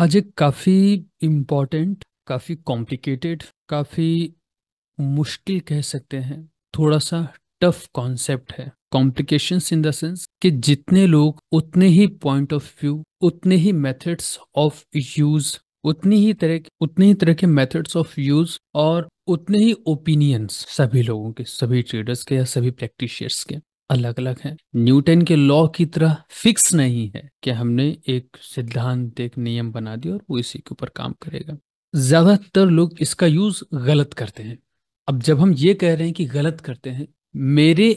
आज एक काफ़ी इम्पॉर्टेंट काफ़ी कॉम्प्लिकेटेड काफ़ी मुश्किल कह सकते हैं थोड़ा सा टफ कॉन्सेप्ट है कॉम्प्लिकेशन इन द सेंस कि जितने लोग उतने ही पॉइंट ऑफ व्यू उतने ही मेथड्स ऑफ यूज उतनी ही तरह उतने ही तरह के मेथड्स ऑफ यूज और उतने ही ओपिनियंस सभी लोगों के सभी ट्रेडर्स के या सभी प्रैक्टिशियर्स के अलग अलग हैं न्यूटन के लॉ की तरह फिक्स नहीं है कि हमने एक सिद्धांत एक नियम बना दिया और वो इसी के ऊपर काम करेगा ज्यादातर लोग इसका यूज गलत करते हैं अब जब हम ये कह रहे हैं कि गलत करते हैं मेरे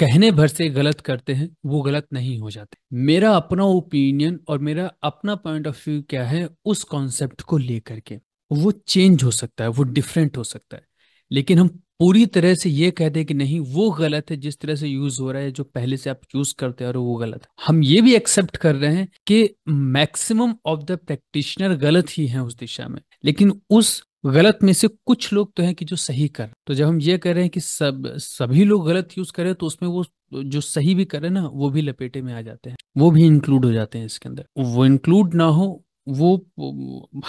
कहने भर से गलत करते हैं वो गलत नहीं हो जाते मेरा अपना ओपिनियन और मेरा अपना पॉइंट ऑफ व्यू क्या है उस कॉन्सेप्ट को लेकर के वो चेंज हो सकता है वो डिफरेंट हो सकता है लेकिन हम पूरी तरह से ये कह दें कि नहीं वो गलत है जिस तरह से यूज हो रहा है जो पहले से आप यूज करते हो वो गलत है हम ये भी एक्सेप्ट कर रहे हैं कि मैक्सिमम ऑफ द प्रैक्टिशनर गलत ही है उस दिशा में लेकिन उस गलत में से कुछ लोग तो हैं कि जो सही कर तो जब हम ये कह रहे हैं कि सब सभी लोग गलत यूज करें तो उसमें वो जो सही भी करे ना वो भी लपेटे में आ जाते हैं वो भी इंक्लूड हो जाते हैं इसके अंदर वो इंक्लूड ना हो वो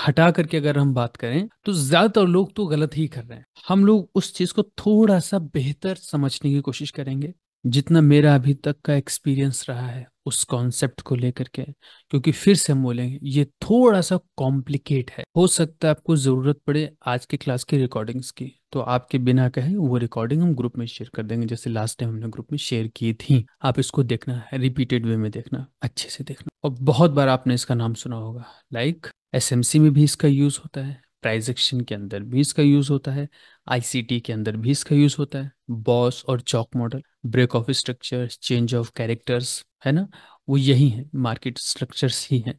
हटा करके अगर हम बात करें तो ज्यादातर लोग तो गलत ही कर रहे हैं हम लोग उस चीज को थोड़ा सा बेहतर समझने की कोशिश करेंगे जितना मेरा अभी तक का एक्सपीरियंस रहा है उस कॉन्सेप्ट को लेकर के क्योंकि फिर से हम बोलेंगे ये थोड़ा सा कॉम्प्लिकेट है हो सकता है आपको ज़रूरत पड़े आज के क्लास की रिकॉर्डिंग्स की तो आपके बिना कहे वो रिकॉर्डिंग हम ग्रुप में शेयर कर देंगे जैसे लास्ट टाइम हमने ग्रुप में शेयर की थी आप इसको देखना है रिपीटेड वे में देखना अच्छे से देखना और बहुत बार आपने इसका नाम सुना होगा लाइक एस में भी इसका यूज़ होता है प्राइजेक्शन के अंदर भी इसका यूज़ होता है आईसीटी के अंदर भी इसका यूज होता है बॉस और CHoCH model break of structure change of characters है ना वो यही है मार्केट स्ट्रक्चर्स ही हैं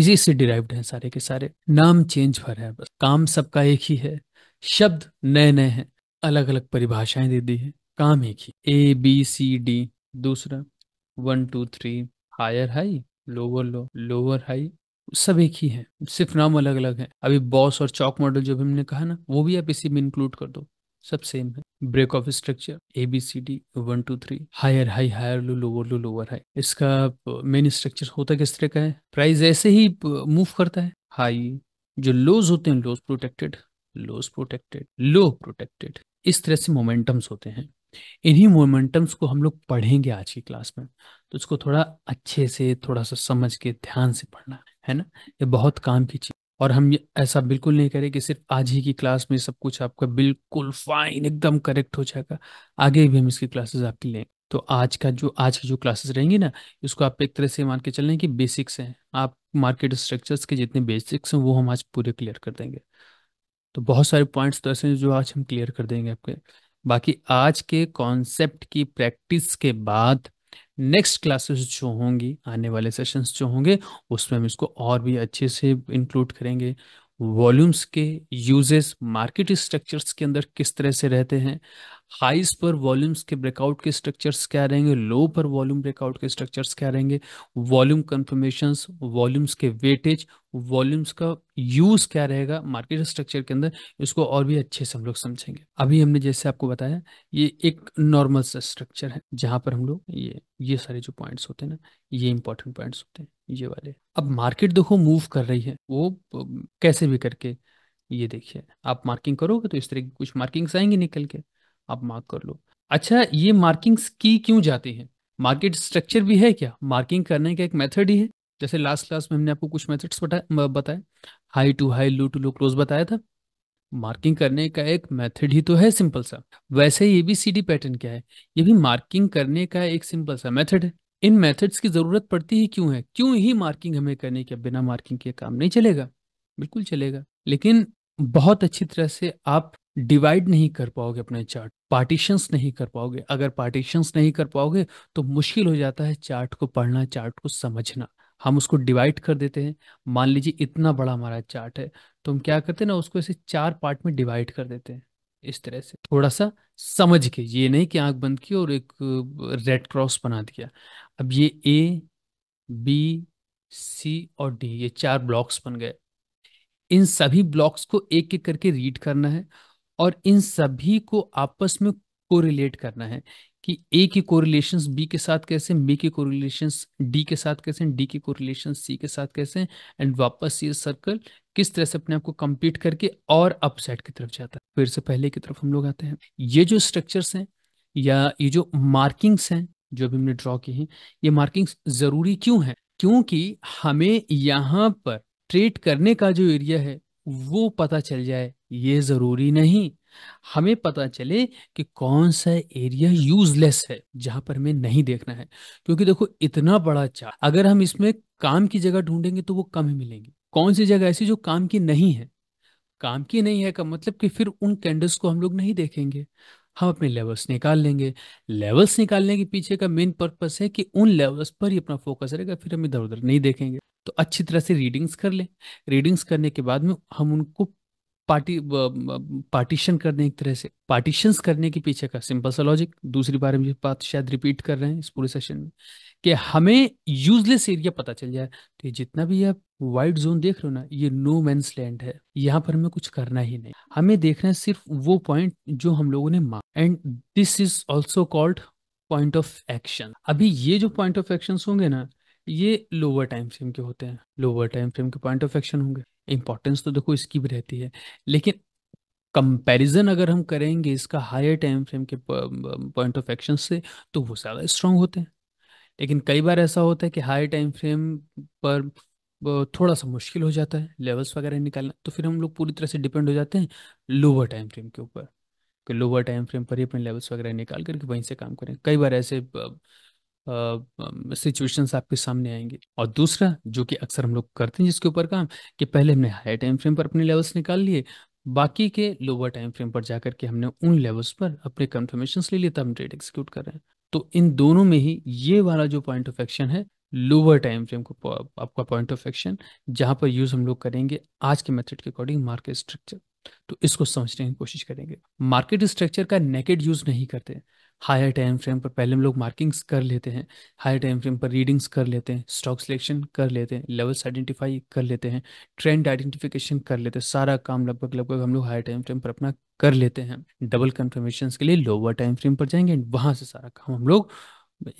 इसी से डिराइव्ड हैं सारे के सारे नाम चेंज भर है बस काम सबका एक ही है शब्द नए नए हैं अलग अलग परिभाषाएं दे दी है काम एक ही ए बी सी डी दूसरा one two three higher high lower low lower high सब एक ही है सिर्फ नाम अलग अलग है अभी बॉस और चौक मॉडल जो भी हमने कहा ना वो भी आप इसी में इंक्लूड कर दो सब सेम है break of structure A B C D one two three higher high higher low lower low lower high इसका मेन स्ट्रक्चर होता किस तरह का है प्राइस ऐसे ही मूव करता है हाई जो लोज होते हैं lows protected lows protected low protected इस तरह से मोमेंटम्स होते हैं इन्हीं मोमेंटम्स को हम लोग पढ़ेंगे आज की क्लास में तो इसको थोड़ा अच्छे से थोड़ा सा समझ के ध्यान से पढ़ना है है ना ये बहुत काम की चीज और हम ऐसा बिल्कुल नहीं करें कि सिर्फ आज ही की क्लास में सब कुछ आपका बिल्कुल फाइन एकदम करेक्ट हो जाएगा आगे भी हम इसकी क्लासेस आपकी लेंगे तो आज का जो आज की जो क्लासेस रहेंगी ना इसको आप एक तरह से मान के चलने कि बेसिक्स हैं आप मार्केट स्ट्रक्चर्स के जितने बेसिक्स हैं वो हम आज पूरे क्लियर कर देंगे तो बहुत सारे पॉइंट्स तो ऐसे हैं जो आज हम क्लियर कर देंगे आपके बाकी आज के कॉन्सेप्ट की प्रैक्टिस के बाद नेक्स्ट क्लासेस जो होंगी आने वाले सेशंस जो होंगे उसमें हम इसको और भी अच्छे से इंक्लूड करेंगे वॉल्यूम्स के यूजेस मार्केट स्ट्रक्चर्स के अंदर किस तरह से रहते हैं हाइज पर वॉल्यूम्स के ब्रेकआउट के स्ट्रक्चर्स क्या रहेंगे लो पर वॉल्यूम ब्रेकआउट के स्ट्रक्चर्स क्या रहेंगे वॉल्यूम कंफर्मेशंस वॉल्यूम्स के वेटेज वॉल्यूम्स का यूज क्या रहेगा मार्केट स्ट्रक्चर के अंदर इसको और भी अच्छे से हम लोग समझेंगे अभी हमने जैसे आपको बताया ये एक नॉर्मल सा स्ट्रक्चर है जहां पर हम लोग ये ये सारे जो पॉइंट्स होते हैं ना ये इंपॉर्टेंट पॉइंट्स होते हैं ये वाले अब मार्केट देखो मूव कर रही है वो कैसे भी करके ये देखिए आप मार्किंग करोगे तो इस तरह की कुछ मार्किंग्स आएंगी निकल के आप मार्क कर लो अच्छा ये मार्किंग्स की क्यों जाती हैं मार्केट स्ट्रक्चर भी है क्या मार्किंग करने का एक मेथड ही है जैसे लास्ट क्लास में हमने आपको कुछ मेथड्स बताया बताए high to high low to low close बताया था मार्किंग करने का एक मेथड ही तो है सिंपल सा वैसे ये भी सीडी पैटर्न क्या है ये भी मार्किंग करने का एक सिंपल सा मेथड है इन मेथड्स की जरूरत पड़ती ही क्यों है क्यों ही मार्किंग हमें करने के बिना मार्किंग के काम नहीं चलेगा बिल्कुल चलेगा लेकिन बहुत अच्छी तरह से आप डिवाइड नहीं कर पाओगे अपने चार्ट पार्टीशंस नहीं कर पाओगे अगर पार्टीशंस नहीं कर पाओगे तो मुश्किल हो जाता है चार्ट को पढ़ना चार्ट को समझना हम उसको डिवाइड कर देते हैं मान लीजिए इतना बड़ा हमारा चार्ट है तो हम क्या करते हैं ना उसको ऐसे चार पार्ट में डिवाइड कर देते हैं इस तरह से थोड़ा सा समझ के ये नहीं कि आंख बंद की और एक रेड क्रॉस बना दिया अब ये ए बी सी और डी ये चार ब्लॉक्स बन गए इन सभी ब्लॉक्स को एक एक करके रीड करना है और इन सभी को आपस में कोरिलेट करना है कि ए की कोरिलेशन बी के साथ कैसे बी के कोरिलेशन डी के साथ कैसे डी के कोरिलेशन सी के साथ कैसे एंड वापस ये सर्कल किस तरह से अपने आप को कंप्लीट करके और अपसेट की तरफ जाता है फिर से पहले की तरफ हम लोग आते हैं ये जो स्ट्रक्चर्स हैं या ये जो मार्किंग्स हैं जो अभी हमने ड्रॉ की हैं ये मार्किंग्स जरूरी क्यों है क्योंकि हमें यहाँ पर ट्रेट करने का जो एरिया है वो पता चल जाए ये जरूरी नहीं हमें पता चले कि कौन सा एरिया यूजलेस है जहां पर हमें नहीं देखना है क्योंकि देखो इतना बड़ा चार अगर हम इसमें काम की जगह ढूंढेंगे तो वो कम ही मिलेंगे कौन सी जगह ऐसी जो काम की नहीं है काम की नहीं है का मतलब कि फिर उन कैंडल्स को हम लोग नहीं देखेंगे हम अपने लेवल्स निकाल लेंगे लेवल्स निकालने के पीछे का मेन पर्पस है कि उन लेवल्स पर ही अपना फोकस रहेगा फिर हम इधर उधर नहीं देखेंगे तो अच्छी तरह से रीडिंग्स कर लें रीडिंग्स करने के बाद में हम उनको पार्टी पार्टीशन करने एक तरह से पार्टीशंस करने के पीछे का सिंपल सा लॉजिक दूसरी बार हम ये बात शायद रिपीट कर रहे हैं इस पूरे सेशन में कि हमें यूजलेस एरिया पता चल जाए तो ये जितना भी आप वाइड जोन देख रहे हो ना ये नो मैंस लैंड है यहाँ पर हमें कुछ करना ही नहीं हमें देखना है सिर्फ वो पॉइंट जो हम लोगों ने मांगा and this is also called point of action अभी ये जो पॉइंट ऑफ एक्शन होंगे ना ये लोअर टाइम फ्रेम के होते हैं लोअर टाइम फ्रेम के पॉइंट ऑफ एक्शन होंगे इंपॉर्टेंस तो देखो इसकी भी रहती है लेकिन कंपैरिजन अगर हम करेंगे इसका हायर टाइम फ्रेम के पॉइंट ऑफ एक्शन से तो वो ज़्यादा स्ट्रांग होते हैं लेकिन कई बार ऐसा होता है कि हायर टाइम फ्रेम पर थोड़ा सा मुश्किल हो जाता है लेवल्स वगैरह निकालना तो फिर हम लोग पूरी तरह से डिपेंड हो जाते हैं लोअर टाइम फ्रेम के ऊपर कि लोअर टाइम फ्रेम पर ही अपने लेवल्स वगैरह निकाल करके वहीं से काम करें कई बार ऐसे सिचुएशंस आपके सामने आएंगे और दूसरा जो कि अक्सर हम लोग करते हैं जिसके ऊपर काम कि पहले हमने हाई टाइम फ्रेम पर अपने लेवल्स निकाल लिए बाकी के लोअर टाइम फ्रेम पर जाकर के हमने उन लेवल्स पर अपने कंफर्मेशन ले लिए तब हम ट्रेड एक्सिक्यूट कर रहे हैं तो इन दोनों में ही ये वाला जो पॉइंट ऑफ एक्शन है लोअर टाइम फ्रेम को आपका पॉइंट ऑफ एक्शन जहां पर यूज हम लोग करेंगे आज के मेथड के अकॉर्डिंग मार्केट स्ट्रक्चर तो इसको समझने की कोशिश करेंगे मार्केट स्ट्रक्चर का नेकेड यूज नहीं करते हायर टाइम फ्रेम पर पहले हम लोग मार्किंग्स कर लेते हैं हायर टाइम फ्रेम पर रीडिंग्स कर लेते हैं स्टॉक सिलेक्शन कर लेते हैं लेवल्स आइडेंटिफाई कर लेते हैं ट्रेंड आइडेंटिफिकेशन कर लेते हैं सारा काम लगभग लगभग हम लोग हायर टाइम फ्रेम पर अपना कर लेते हैं डबल कन्फर्मेशन के लिए लोअर टाइम फ्रेम पर जाएंगे एंड वहाँ से सारा काम हम लोग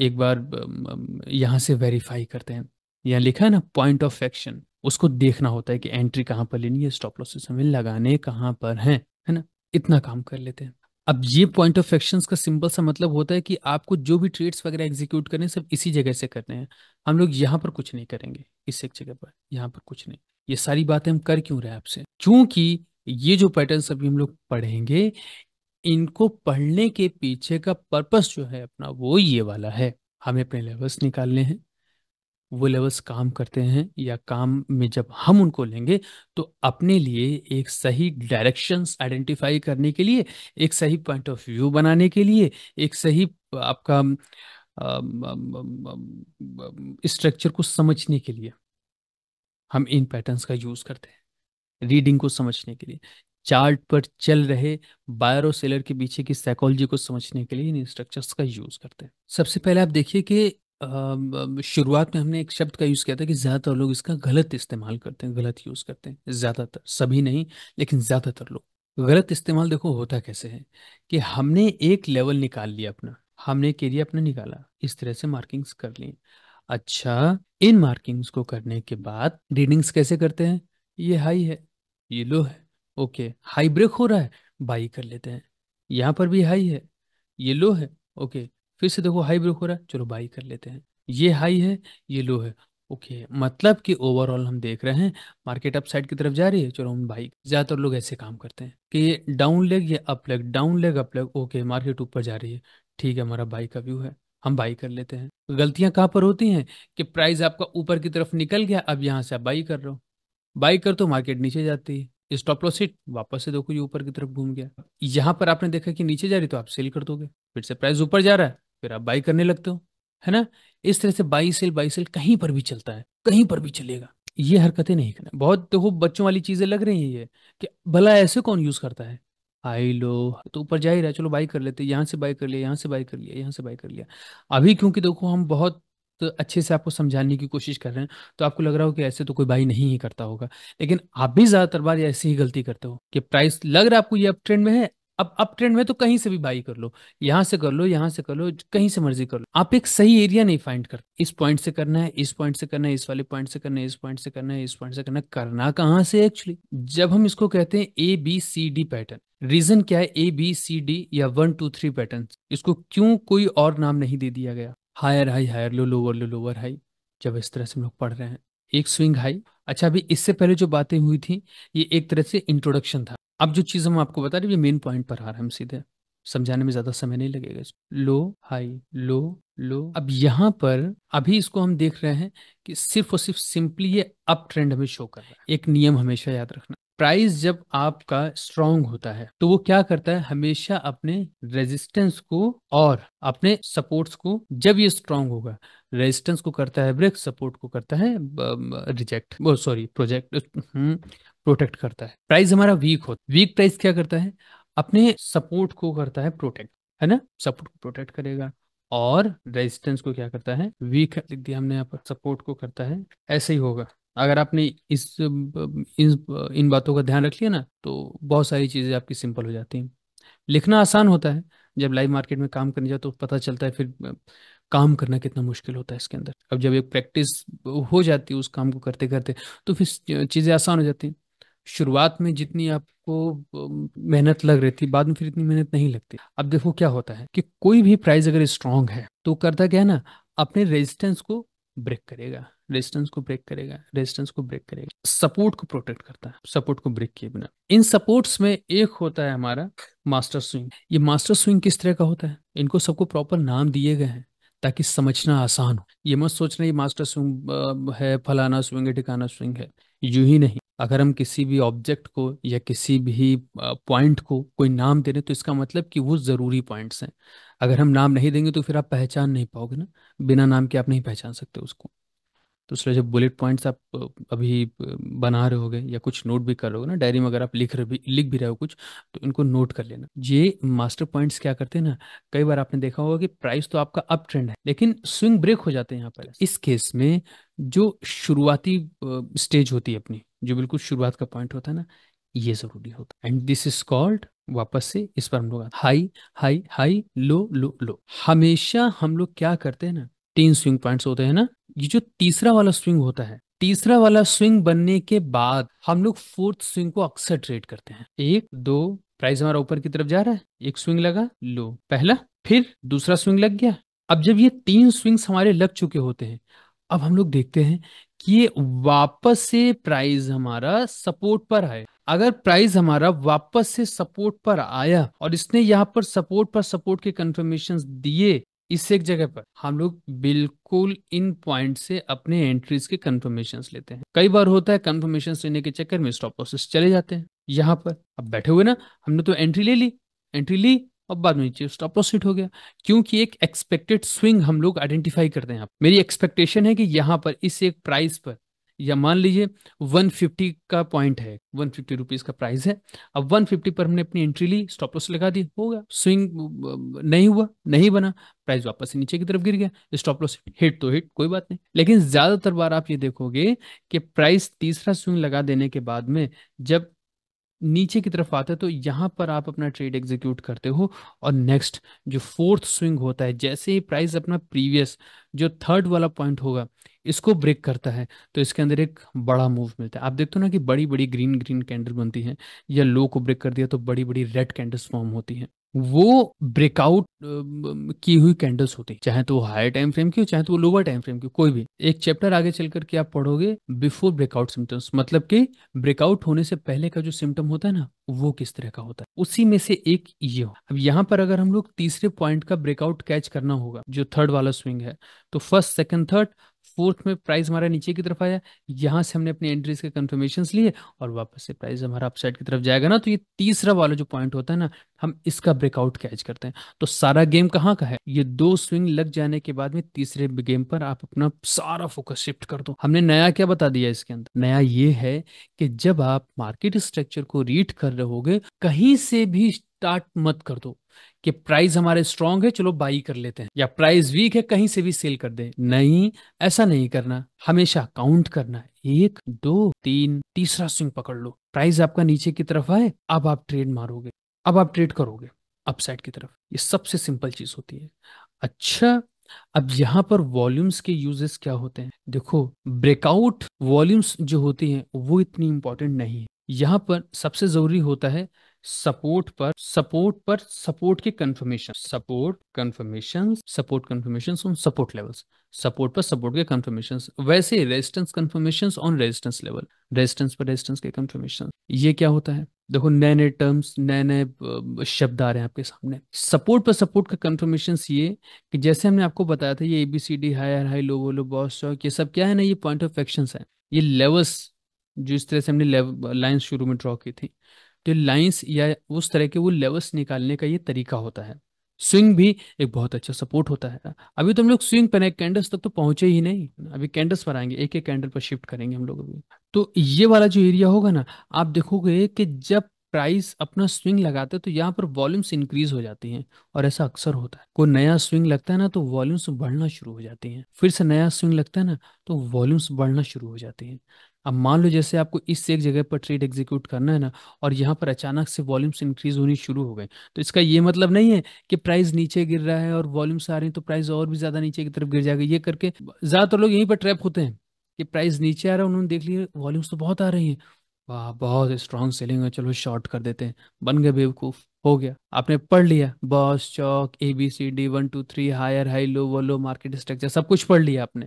एक बार यहाँ से वेरीफाई करते हैं यहाँ लिखा है ना पॉइंट ऑफ एक्शन उसको देखना होता है कि एंट्री कहाँ पर लेनी है स्टॉप लॉसेस हमें लगाने कहाँ पर हैं है ना इतना काम कर लेते हैं अब ये पॉइंट ऑफ एक्शन का सिंपल सा मतलब होता है कि आपको जो भी ट्रेड्स वगैरह एग्जीक्यूट करने सब इसी जगह से करने हैं हम लोग यहाँ पर कुछ नहीं करेंगे इस एक जगह पर यहाँ पर कुछ नहीं ये सारी बातें हम कर क्यों रहे हैं आपसे क्योंकि ये जो पैटर्न अभी हम लोग पढ़ेंगे इनको पढ़ने के पीछे का पर्पस जो है अपना वो ये वाला है हमें अपने लेवल्स निकालने हैं वो लेवल्स काम करते हैं या काम में जब हम उनको लेंगे तो अपने लिए एक सही डायरेक्शंस आइडेंटिफाई करने के लिए एक सही पॉइंट ऑफ व्यू बनाने के लिए एक सही आपका स्ट्रक्चर को समझने के लिए हम इन पैटर्न्स का यूज़ करते हैं रीडिंग को समझने के लिए चार्ट पर चल रहे बायर और सेलर के पीछे की साइकोलॉजी को समझने के लिए इन स्ट्रक्चर्स का यूज़ करते हैं सबसे पहले आप देखिए कि शुरुआत में हमने एक शब्द का यूज़ किया था कि ज़्यादातर लोग इसका गलत इस्तेमाल करते हैं गलत यूज़ करते हैं ज़्यादातर सभी नहीं लेकिन ज़्यादातर लोग गलत इस्तेमाल देखो होता कैसे है कि हमने एक लेवल निकाल लिया अपना हमने एक एरिया अपना निकाला इस तरह से मार्किंग्स कर लिए अच्छा इन मार्किंग्स को करने के बाद रीडिंग्स कैसे करते हैं ये हाई है ये लो है ओके हाई ब्रेक हो रहा है बाई कर लेते हैं यहाँ पर भी हाई है ये लो है ओके फिर से देखो हाई ब्रेक हो रहा है चलो बाई कर लेते हैं ये हाई है ये लो है ओके मतलब कि ओवरऑल हम देख रहे हैं मार्केट अप साइड की तरफ जा रही है चलो हम बाइक ज़्यादातर लोग ऐसे काम करते हैं कि ये डाउन लेग या up leg down leg up leg okay market ऊपर जा रही है ठीक है हमारा बाई का व्यू है हम बाई कर लेते हैं गलतियां कहाँ पर होती हैं कि प्राइस आपका ऊपर की तरफ निकल गया अब यहाँ से आप बाई कर रहे हो बाई कर तो मार्केट नीचे जाती है स्टॉप लॉस हिट वापस से देखो ये ऊपर की तरफ घूम गया यहाँ पर आपने देखा कि नीचे जा रही तो आप सेल कर दोगे फिर से प्राइस ऊपर जा रहा है फिर आप बाई करने लगते हो है ना इस तरह से बाई सेल बाई सेल कहीं पर भी चलता है कहीं पर भी चलेगा ये हरकतें नहीं करना बहुत देखो तो बच्चों वाली चीजें लग रही है ये कि भला ऐसे कौन यूज करता है आई लो तो ऊपर जा ही रहा चलो बाई कर लेते यहाँ से बाई कर लिया यहाँ से बाई कर लिया यहाँ से बाई कर लिया अभी क्योंकि देखो हम बहुत तो अच्छे से आपको समझाने की कोशिश कर रहे हैं तो आपको लग रहा हो कि ऐसे तो कोई बाई नहीं ही करता होगा लेकिन आप भी ज्यादातर बार ऐसी ही गलती करते हो कि प्राइस लग रहा है आपको ये अप ट्रेंड में है अब अप ट्रेंड में तो कहीं से भी बाई कर लो यहाँ से कर लो यहाँ से कर लो कहीं से मर्जी कर लो आप एक सही एरिया नहीं फाइंड कर इस पॉइंट से करना है इस पॉइंट से करना है इस वाले पॉइंट से करना है इस पॉइंट से करना है इस पॉइंट से करना है करना कहाँ से एक्चुअली जब हम इसको कहते हैं A B C D pattern reason क्या है ए बी सी डी या वन टू थ्री पैटर्न इसको क्यों कोई और नाम नहीं दे दिया गया higher high higher low lower low lower high जब इस तरह से हम लोग पढ़ रहे हैं एक स्विंग हाई अच्छा अभी इससे पहले जो बातें हुई थी ये एक तरह से इंट्रोडक्शन था अब जो चीज़ हम आपको बता रहे हैं ये मेन पॉइंट पर आ रहा है हम सीधे समझाने में ज़्यादा समय नहीं लगेगा लो हाई लो लो अब यहाँ पर अभी इसको हम देख रहे हैं कि सिर्फ और सिर्फ सिंपली ये अप ट्रेंड हमें शो कर रहा है एक नियम हमेशा याद रखना प्राइस जब आपका स्ट्रांग होता है तो वो क्या करता है हमेशा अपने रेजिस्टेंस को और अपने सपोर्ट्स को जब ये स्ट्रांग होगा रेजिस्टेंस को करता है ब्रेक सपोर्ट को करता है reject sorry project hmm, protect करता है प्राइस हमारा वीक होता वीक प्राइस क्या करता है अपने सपोर्ट को करता है प्रोटेक्ट है ना सपोर्ट को प्रोटेक्ट करेगा और रेजिस्टेंस को क्या करता है वीक लिख दिया हमने यहाँ पर सपोर्ट को करता है ऐसे ही होगा अगर आपने इस इन इन बातों का ध्यान रख लिया ना तो बहुत सारी चीज़ें आपकी सिंपल हो जाती हैं लिखना आसान होता है जब लाइव मार्केट में काम करने जाओ तो पता चलता है फिर काम करना कितना मुश्किल होता है इसके अंदर अब जब एक प्रैक्टिस हो जाती है उस काम को करते करते तो फिर चीज़ें आसान हो जाती हैं शुरुआत में जितनी आपको मेहनत लग रही थी बाद में फिर इतनी मेहनत नहीं लगती अब देखो क्या होता है कि कोई भी प्राइस अगर स्ट्रांग है तो करता क्या है ना अपने रेजिस्टेंस को ब्रेक करेगा रेजिस्टेंस को ब्रेक करेगा रेजिस्टेंस को ब्रेक करेगा सपोर्ट को प्रोटेक्ट करता है सपोर्ट को ब्रेक किए बिना इन सपोर्ट्स में एक होता है हमारा मास्टर स्विंग ये मास्टर स्विंग किस तरह का होता है इनको सबको प्रॉपर नाम दिए गए हैं ताकि समझना आसान हो ये मत सोचना ये मास्टर स्विंग है फलाना स्विंग है ठिकाना स्विंग है यू ही नहीं अगर हम किसी भी ऑब्जेक्ट को या किसी भी पॉइंट को कोई नाम दे रहे तो इसका मतलब कि वो ज़रूरी पॉइंट्स हैं अगर हम नाम नहीं देंगे तो फिर आप पहचान नहीं पाओगे ना बिना नाम के आप नहीं पहचान सकते उसको दूसरा तो जब बुलेट पॉइंट्स आप अभी बना रहे होगे या कुछ नोट भी कर रहे हो ना डायरी में अगर आप लिख रहे भी लिख भी रहे हो कुछ तो इनको नोट कर लेना ये मास्टर पॉइंट्स क्या करते हैं ना कई बार आपने देखा होगा कि प्राइस तो आपका अप ट्रेंड है लेकिन स्विंग ब्रेक हो जाते हैं यहाँ पर इस केस में जो शुरुआती स्टेज होती है अपनी जो बिल्कुल शुरुआत का पॉइंट होता है ना ये जरूरी होता है एंड दिस इज कॉल्ड वापस से इस पर हम लोग high high high low low low हमेशा हम लोग क्या करते हैं ना तीन स्विंग पॉइंट्स होते हैं ना ये जो तीसरा वाला स्विंग होता है तीसरा वाला स्विंग बनने के बाद हम लोग फोर्थ स्विंग को अक्सर ट्रेड करते हैं एक दो प्राइस हमारा ऊपर की तरफ जा रहा है एक स्विंग लगा लो पहला फिर दूसरा स्विंग लग गया अब जब ये तीन स्विंग्स हमारे लग चुके होते हैं अब हम लोग देखते हैं कि ये वापस से प्राइस हमारा सपोर्ट पर आए अगर प्राइस हमारा वापस से सपोर्ट पर आया और इसने यहाँ पर सपोर्ट पर सपोर्ट के कंफर्मेशन दिए इस एक जगह पर हम लोग बिल्कुल इन पॉइंट से अपने एंट्रीज के कन्फर्मेशन लेते हैं कई बार होता है कन्फर्मेशन लेने के चक्कर में स्टॉप प्रोसेस चले जाते हैं यहाँ पर अब बैठे हुए ना हमने तो एंट्री ले ली एंट्री ली और बाद में जस्ट अपोजिट हो गया क्योंकि एक एक्सपेक्टेड स्विंग हम लोग आइडेंटिफाई करते हैं मेरी एक्सपेक्टेशन है कि यहाँ पर इस एक प्राइस पर या मान लीजिए 150 का पॉइंट है 150 फिफ्टी का प्राइस है अब 150 पर हमने अपनी एंट्री ली स्टॉप लॉस लगा दी हो गया स्विंग नहीं हुआ नहीं बना प्राइस वापस से नीचे की तरफ गिर गया स्टॉप लॉस हिट तो हिट कोई बात नहीं लेकिन ज्यादातर बार आप ये देखोगे कि प्राइस तीसरा स्विंग लगा देने के बाद में जब नीचे की तरफ आते तो यहां पर आप अपना ट्रेड एग्जीक्यूट करते हो और नेक्स्ट जो फोर्थ स्विंग होता है जैसे ही प्राइस अपना प्रीवियस जो थर्ड वाला पॉइंट होगा इसको ब्रेक करता है तो इसके अंदर एक बड़ा मूव मिलता है आप देखते हो ना कि बड़ी बड़ी ग्रीन ग्रीन कैंडल बनती हैं या लो को ब्रेक कर दिया तो बड़ी बड़ी रेड कैंडल्स फॉर्म होती हैं वो ब्रेकआउट की हुई कैंडल्स होती है चाहे तो वो हायर टाइम फ्रेम की हो चाहे तो वो लोअर टाइम फ्रेम की कोई भी एक चैप्टर आगे चल करके आप पढ़ोगे बिफोर ब्रेकआउट सिम्टम्स मतलब कि ब्रेकआउट होने से पहले का जो सिम्टम होता है ना वो किस तरह का होता है उसी में से एक ये हो अब यहाँ पर अगर हम लोग तीसरे पॉइंट का ब्रेकआउट कैच करना होगा जो थर्ड वाला स्विंग है तो फर्स्ट सेकंड थर्ड फोर्थ में प्राइस हमारा नीचे की तरफ आया यहाँ से हमने अपनी एंट्रीज के कन्फर्मेशन लिए और वापस से प्राइस हमारा अपसाइड की तरफ जाएगा ना तो ये तीसरा वाला जो पॉइंट होता है ना हम इसका ब्रेकआउट कैच करते हैं तो सारा गेम कहाँ का है ये दो स्विंग लग जाने के बाद में तीसरे गेम पर आप अपना सारा फोकस शिफ्ट कर दो हमने नया क्या बता दिया इसके अंदर नया ये है कि जब आप मार्केट स्ट्रक्चर को रीड कर रहे रहोगे कहीं से भी स्टार्ट मत कर दो कि प्राइस हमारे स्ट्रांग है चलो बाई कर लेते हैं या प्राइस वीक है कहीं से भी सेल कर दे नहीं ऐसा नहीं करना हमेशा काउंट करना एक दो तीन तीसरा स्विंग पकड़ लो प्राइस आपका नीचे की तरफ आए अब आप ट्रेड मारोगे अब आप ट्रेड करोगे अपसाइड की तरफ ये सबसे सिंपल चीज होती है अच्छा अब यहाँ पर वॉल्यूम्स के यूजेस क्या होते हैं देखो ब्रेकआउट वॉल्यूम्स जो होती हैं वो इतनी इंपॉर्टेंट नहीं है यहाँ पर सबसे जरूरी होता है सपोर्ट पर सपोर्ट पर सपोर्ट के confirmation support confirmation support confirmation on support levels support पर सपोर्ट के कंफर्मेशन वैसे resistance confirmation on resistance level resistance पर रेजिस्टेंस के कंफर्मेशन ये क्या होता है देखो नए नए टर्म्स नए नए शब्द आ रहे हैं आपके सामने सपोर्ट पर सपोर्ट का कंफर्मेशन ये कि जैसे हमने आपको बताया था ये ABCD higher high low low BOS CHoCH ये सब क्या है ना ये पॉइंट ऑफ एक्शन है ये लेवल्स जो इस तरह से हमने लाइन शुरू में ड्रॉ की थी जो लाइंस या उस तरह के वो लेवल्स निकालने का ये तरीका होता है स्विंग भी एक बहुत अच्छा सपोर्ट होता है अभी तो हम लोग स्विंग पर कैंडल्स तक तो पहुंचे ही नहीं अभी कैंडल्स पर आएंगे एक एक कैंडल पर शिफ्ट करेंगे हम लोग अभी तो ये वाला जो एरिया होगा ना आप देखोगे कि जब प्राइस अपना स्विंग लगाते हैं तो यहाँ पर वॉल्यूम्स इंक्रीज हो जाती हैं और ऐसा अक्सर होता है कोई नया स्विंग लगता है ना तो वॉल्यूम्स बढ़ना शुरू हो जाती हैं फिर से नया स्विंग लगता है ना तो वॉल्यूम्स बढ़ना शुरू हो जाती हैं अब मान लो जैसे आपको इस एक जगह पर ट्रेड एग्जीक्यूट करना है ना और यहाँ पर अचानक से वॉल्यूम्स इंक्रीज होनी शुरू हो गए तो इसका ये मतलब नहीं है कि प्राइस नीचे गिर रहा है और वॉल्यूम्स आ रहे हैं तो प्राइस और भी ज्यादा नीचे की तरफ गिर जाएगा ये करके ज्यादातर लोग यहीं पर ट्रैप होते हैं कि प्राइस नीचे आ रहा है उन्होंने देख लिया वॉल्यूम्स तो बहुत आ रही है वाह बहुत स्ट्रांग सेलिंग है चलो शॉर्ट कर देते हैं बन गए बेवकूफ हो गया आपने पढ़ लिया BOS CHoCH A B C D one two three higher high low वो लो मार्केट स्ट्रक्चर सब कुछ पढ़ लिया आपने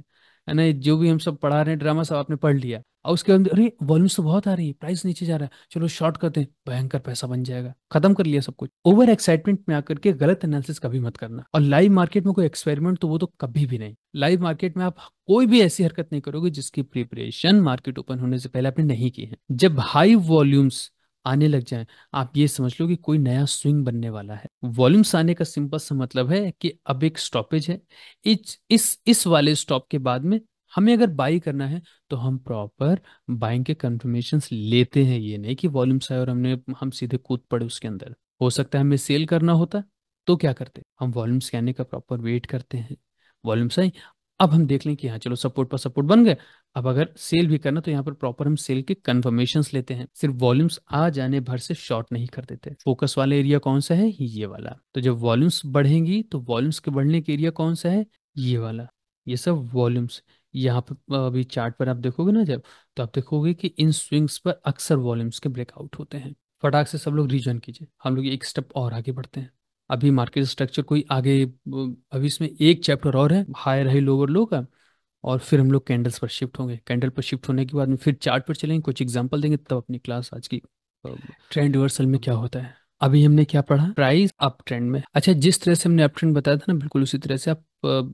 है ना जो भी हम सब पढ़ा रहे हैं ड्रामा सब आपने पढ़ लिया और उसके बाद अरे वॉल्यूम्स तो बहुत आ रही है प्राइस नीचे जा रहा है चलो शॉर्ट करते हैं भयंकर पैसा बन जाएगा खत्म कर लिया सब कुछ ओवर एक्साइटमेंट में आकर के गलत एनालिसिस कभी मत करना और लाइव मार्केट में कोई एक्सपेरिमेंट तो वो तो कभी भी नहीं लाइव मार्केट में आप कोई भी ऐसी हरकत नहीं करोगे जिसकी प्रिपरेशन मार्केट ओपन होने से पहले आपने नहीं की है जब हाई वॉल्यूम्स आने लग जाएं आप ये समझ लो कि कोई नया स्विंग बनने वाला है वॉल्यूम्स आने का सिंपल सा मतलब है कि अब एक स्टॉपेज है इस इस इस वाले स्टॉप के बाद में हमें अगर बाई करना है तो हम प्रॉपर बाइंग के कंफर्मेशन लेते हैं ये नहीं कि वॉल्यूम्स आए और हमने हम सीधे कूद पड़े उसके अंदर हो सकता है हमें सेल करना होता तो क्या करते हम वॉल्यूम्स के आने का प्रॉपर वेट करते हैं वॉल्यूम्स आई अब हम देख लें कि हाँ चलो सपोर्ट पर सपोर्ट बन गए अब अगर सेल भी करना तो यहाँ पर प्रॉपर हम सेल के कन्फर्मेशन लेते हैं सिर्फ वॉल्यूम्स आ जाने भर से शॉर्ट नहीं कर देते फोकस वाला एरिया कौन सा है ये वाला तो जब वॉल्यूम्स बढ़ेंगी तो वॉल्यूम्स के बढ़ने के एरिया कौन सा है ये वाला ये सब वॉल्यूम्स यहाँ पर अभी चार्ट पर आप देखोगे ना जब तो आप देखोगे कि इन स्विंग्स पर अक्सर वॉल्यूम्स के ब्रेकआउट होते हैं फटाक से सब लोग रीजॉइन कीजिए हम लोग एक स्टेप और आगे बढ़ते हैं अभी मार्केट स्ट्रक्चर कोई आगे अभी इसमें एक चैप्टर और है हायर है लोअर लो का और फिर हम लोग कैंडल्स पर शिफ्ट होंगे कैंडल पर शिफ्ट होने के बाद में फिर चार्ट पर चलेंगे कुछ एग्जाम्पल देंगे तब अपनी क्लास आज की ट्रेंड रिवर्सल में क्या होता है अभी हमने क्या पढ़ा प्राइस अप ट्रेंड में अच्छा जिस तरह से हमने अप ट्रेंड बताया था ना बिल्कुल उसी तरह से आप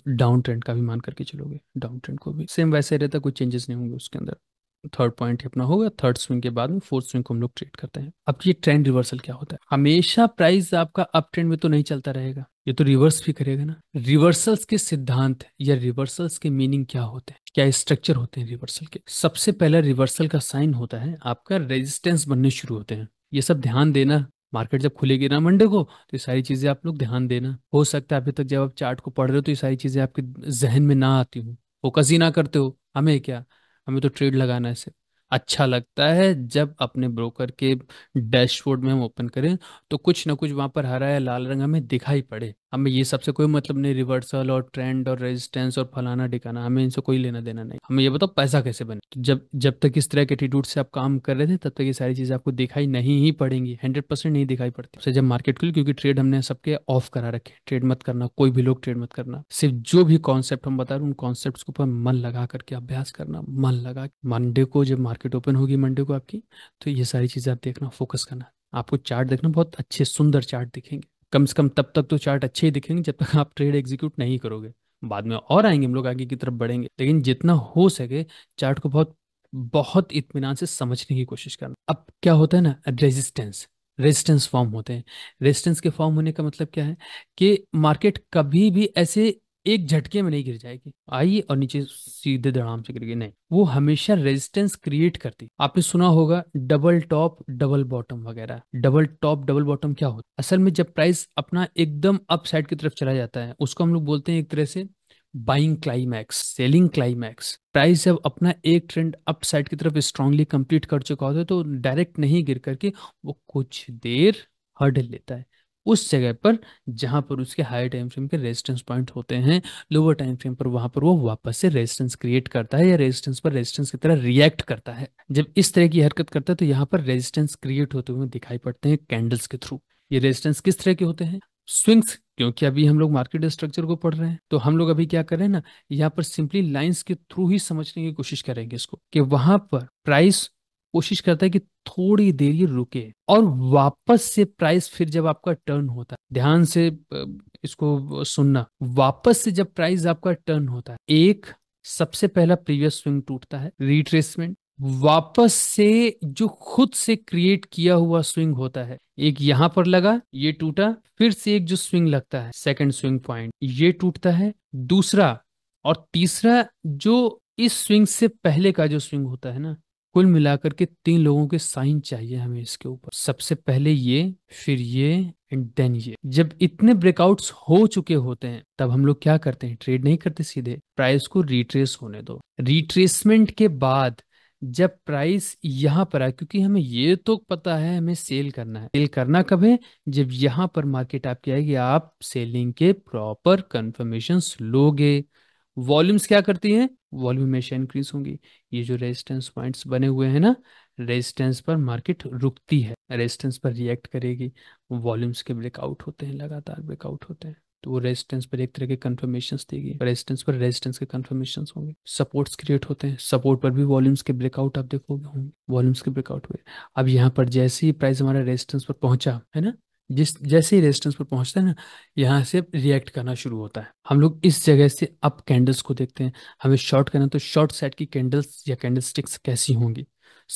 डाउन ट्रेंड का भी मान करके चलोगे डाउन ट्रेंड को भी सेम वैसे रहता कोई चेंजेस नहीं होंगे उसके अंदर थर्ड पॉइंट अपना होगा थर्ड स्विंग के बाद में फोर्थ स्विंग को हम लोग ट्रेड करते हैं अब ये ट्रेंड रिवर्सल क्या होता है हमेशा प्राइस आपका अप ट्रेंड में तो नहीं चलता रहेगा ये तो रिवर्स भी करेगा ना रिवर्सल्स के सिद्धांत या रिवर्सल्स के मीनिंग क्या होते हैं क्या स्ट्रक्चर होते हैं रिवर्सल के सबसे पहला रिवर्सल का साइन होता है आपका रेजिस्टेंस बनने शुरू होते हैं ये सब ध्यान देना मार्केट जब खुलेगी ना मंडे को तो ये सारी चीजें आप लोग ध्यान देना हो सकता है अभी तक जब आप चार्ट को पढ़ रहे हो तो ये सारी चीजें आपके जहन में ना आती हो फोकस ही ना करते हो हमें क्या हमें तो ट्रेड लगाना है सिर्फ अच्छा लगता है जब अपने ब्रोकर के डैशबोर्ड में हम ओपन करें तो कुछ ना कुछ वहां पर हरा या लाल रंग हमें दिखाई पड़े हमें ये सबसे कोई मतलब नहीं रिवर्सल और ट्रेंड और रेजिस्टेंस और फलाना ढिकाना हमें इनसे कोई लेना देना नहीं हमें ये बताओ पैसा कैसे बने तो जब जब तक इस तरह के एटीट्यूड से आप काम कर रहे थे तब तक ये सारी चीज़ें आपको दिखाई नहीं ही पड़ेंगी हंड्रेड परसेंट नहीं दिखाई पड़ती उससे जब मार्केट खुली क्योंकि ट्रेड हमने सबके ऑफ करा रखे ट्रेड मत करना कोई भी लोग ट्रेड मत करना सिर्फ जो भी कॉन्सेप्ट हम बता रहे उन कॉन्सेप्ट के ऊपर मन लगा करके अभ्यास करना मन लगा मंडे को जब मार्केट ओपन होगी मंडे को आपकी तो ये सारी चीज़ें आप देखना फोकस करना आपको चार्ट देखना बहुत अच्छे सुंदर चार्ट दिखेंगे कम से कम तब तक तो चार्ट अच्छे ही दिखेंगे जब तक आप ट्रेड एग्जीक्यूट नहीं करोगे बाद में और आएंगे हम लोग आगे की तरफ बढ़ेंगे लेकिन जितना हो सके चार्ट को बहुत बहुत इतमान से समझने की कोशिश करना अब क्या होता है ना रेजिस्टेंस रेजिस्टेंस फॉर्म होते हैं रेजिस्टेंस के फॉर्म होने का मतलब क्या है कि मार्केट कभी भी ऐसे एक झटके में नहीं गिर जाएगी आइए और नीचे सीधे धड़ाम से गिर गई नहीं वो हमेशा रेजिस्टेंस क्रिएट करती आपने सुना होगा डबल टॉप डबल बॉटम वगैरह डबल टॉप डबल बॉटम क्या होता है असल में जब प्राइस अपना एकदम अप साइड की तरफ चला जाता है उसको हम लोग बोलते हैं एक तरह से buying climax selling climax price जब अपना एक ट्रेंड अप साइड की तरफ स्ट्रांगली कंप्लीट कर चुका होता है तो डायरेक्ट नहीं गिर करके वो कुछ देर हड लेता है उस जगह पर जहाँ पर उसके हाई टाइम फ्रेम के रेजिस्टेंस पॉइंट होते हैं लोअर टाइम फ्रेम पर वहाँ पर वो वापस से रेजिस्टेंस क्रिएट करता है या रेजिस्टेंस पर रेजिस्टेंस की तरह रिएक्ट करता है जब इस तरह की हरकत करता है तो यहाँ पर रेजिस्टेंस क्रिएट होते हुए दिखाई पड़ते हैं कैंडल्स के थ्रू ये रेजिस्टेंस किस तरह के होते हैं स्विंग्स क्योंकि अभी हम लोग मार्केट स्ट्रक्चर को पढ़ रहे हैं तो हम लोग अभी क्या कर रहे हैं ना यहाँ पर सिंपली लाइंस के थ्रू ही समझने की कोशिश करेंगे इसको कि वहां पर प्राइस कोशिश करता है कि थोड़ी देर रुके और वापस से प्राइस फिर जब आपका टर्न होता है ध्यान से इसको सुनना वापस से जब प्राइस आपका टर्न होता है एक सबसे पहला प्रीवियस स्विंग टूटता है रिट्रेसमेंट वापस से जो खुद से क्रिएट किया हुआ स्विंग होता है एक यहां पर लगा ये टूटा फिर से एक जो स्विंग लगता है सेकंड स्विंग पॉइंट ये टूटता है दूसरा और तीसरा जो इस स्विंग से पहले का जो स्विंग होता है ना कुल मिलाकर के तीन लोगों के साइन चाहिए हमें इसके ऊपर सबसे पहले ये फिर ये एंड देन ये जब इतने ब्रेकआउट्स हो चुके होते हैं तब हम लोग क्या करते हैं ट्रेड नहीं करते सीधे प्राइस को रिट्रेस होने दो रिट्रेसमेंट के बाद जब प्राइस यहाँ पर आए क्योंकि हमें ये तो पता है हमें सेल करना है सेल करना कब है जब यहाँ पर मार्केट आपकी आएगी आप सेलिंग के प्रॉपर कंफर्मेशन लोगे वॉल्यूम्स क्या करती हैं वॉल्यूम हमेशा इंक्रीज होंगी ये जो रेजिस्टेंस पॉइंट्स बने हुए हैं ना रेजिस्टेंस पर मार्केट रुकती है रेजिस्टेंस पर रिएक्ट करेगी वॉल्यूम्स के ब्रेकआउट होते हैं लगातार ब्रेकआउट होते हैं तो वो रेजिस्टेंस पर एक तरह के कन्फर्मेशन देगी रेजिस्टेंस पर रेजिस्टेंस के कन्फर्मेशन होंगे सपोर्ट्स क्रिएट होते हैं सपोर्ट पर भी वॉल्यूम्स के ब्रेकआउट आप देखोगे होंगे वॉल्यूम्स के ब्रेकआउट हुए अब यहाँ पर जैसे ही प्राइस हमारा रेजिस्टेंस पर पहुंचा है ना जिस जैसे ही रेजिस्टेंस पर पहुंचता है ना यहाँ से रिएक्ट करना शुरू होता है हम लोग इस जगह से अप कैंडल्स को देखते हैं हमें शॉर्ट करना तो शॉर्ट सेट की कैंडल्स या कैंडल स्टिक्स कैसी होंगी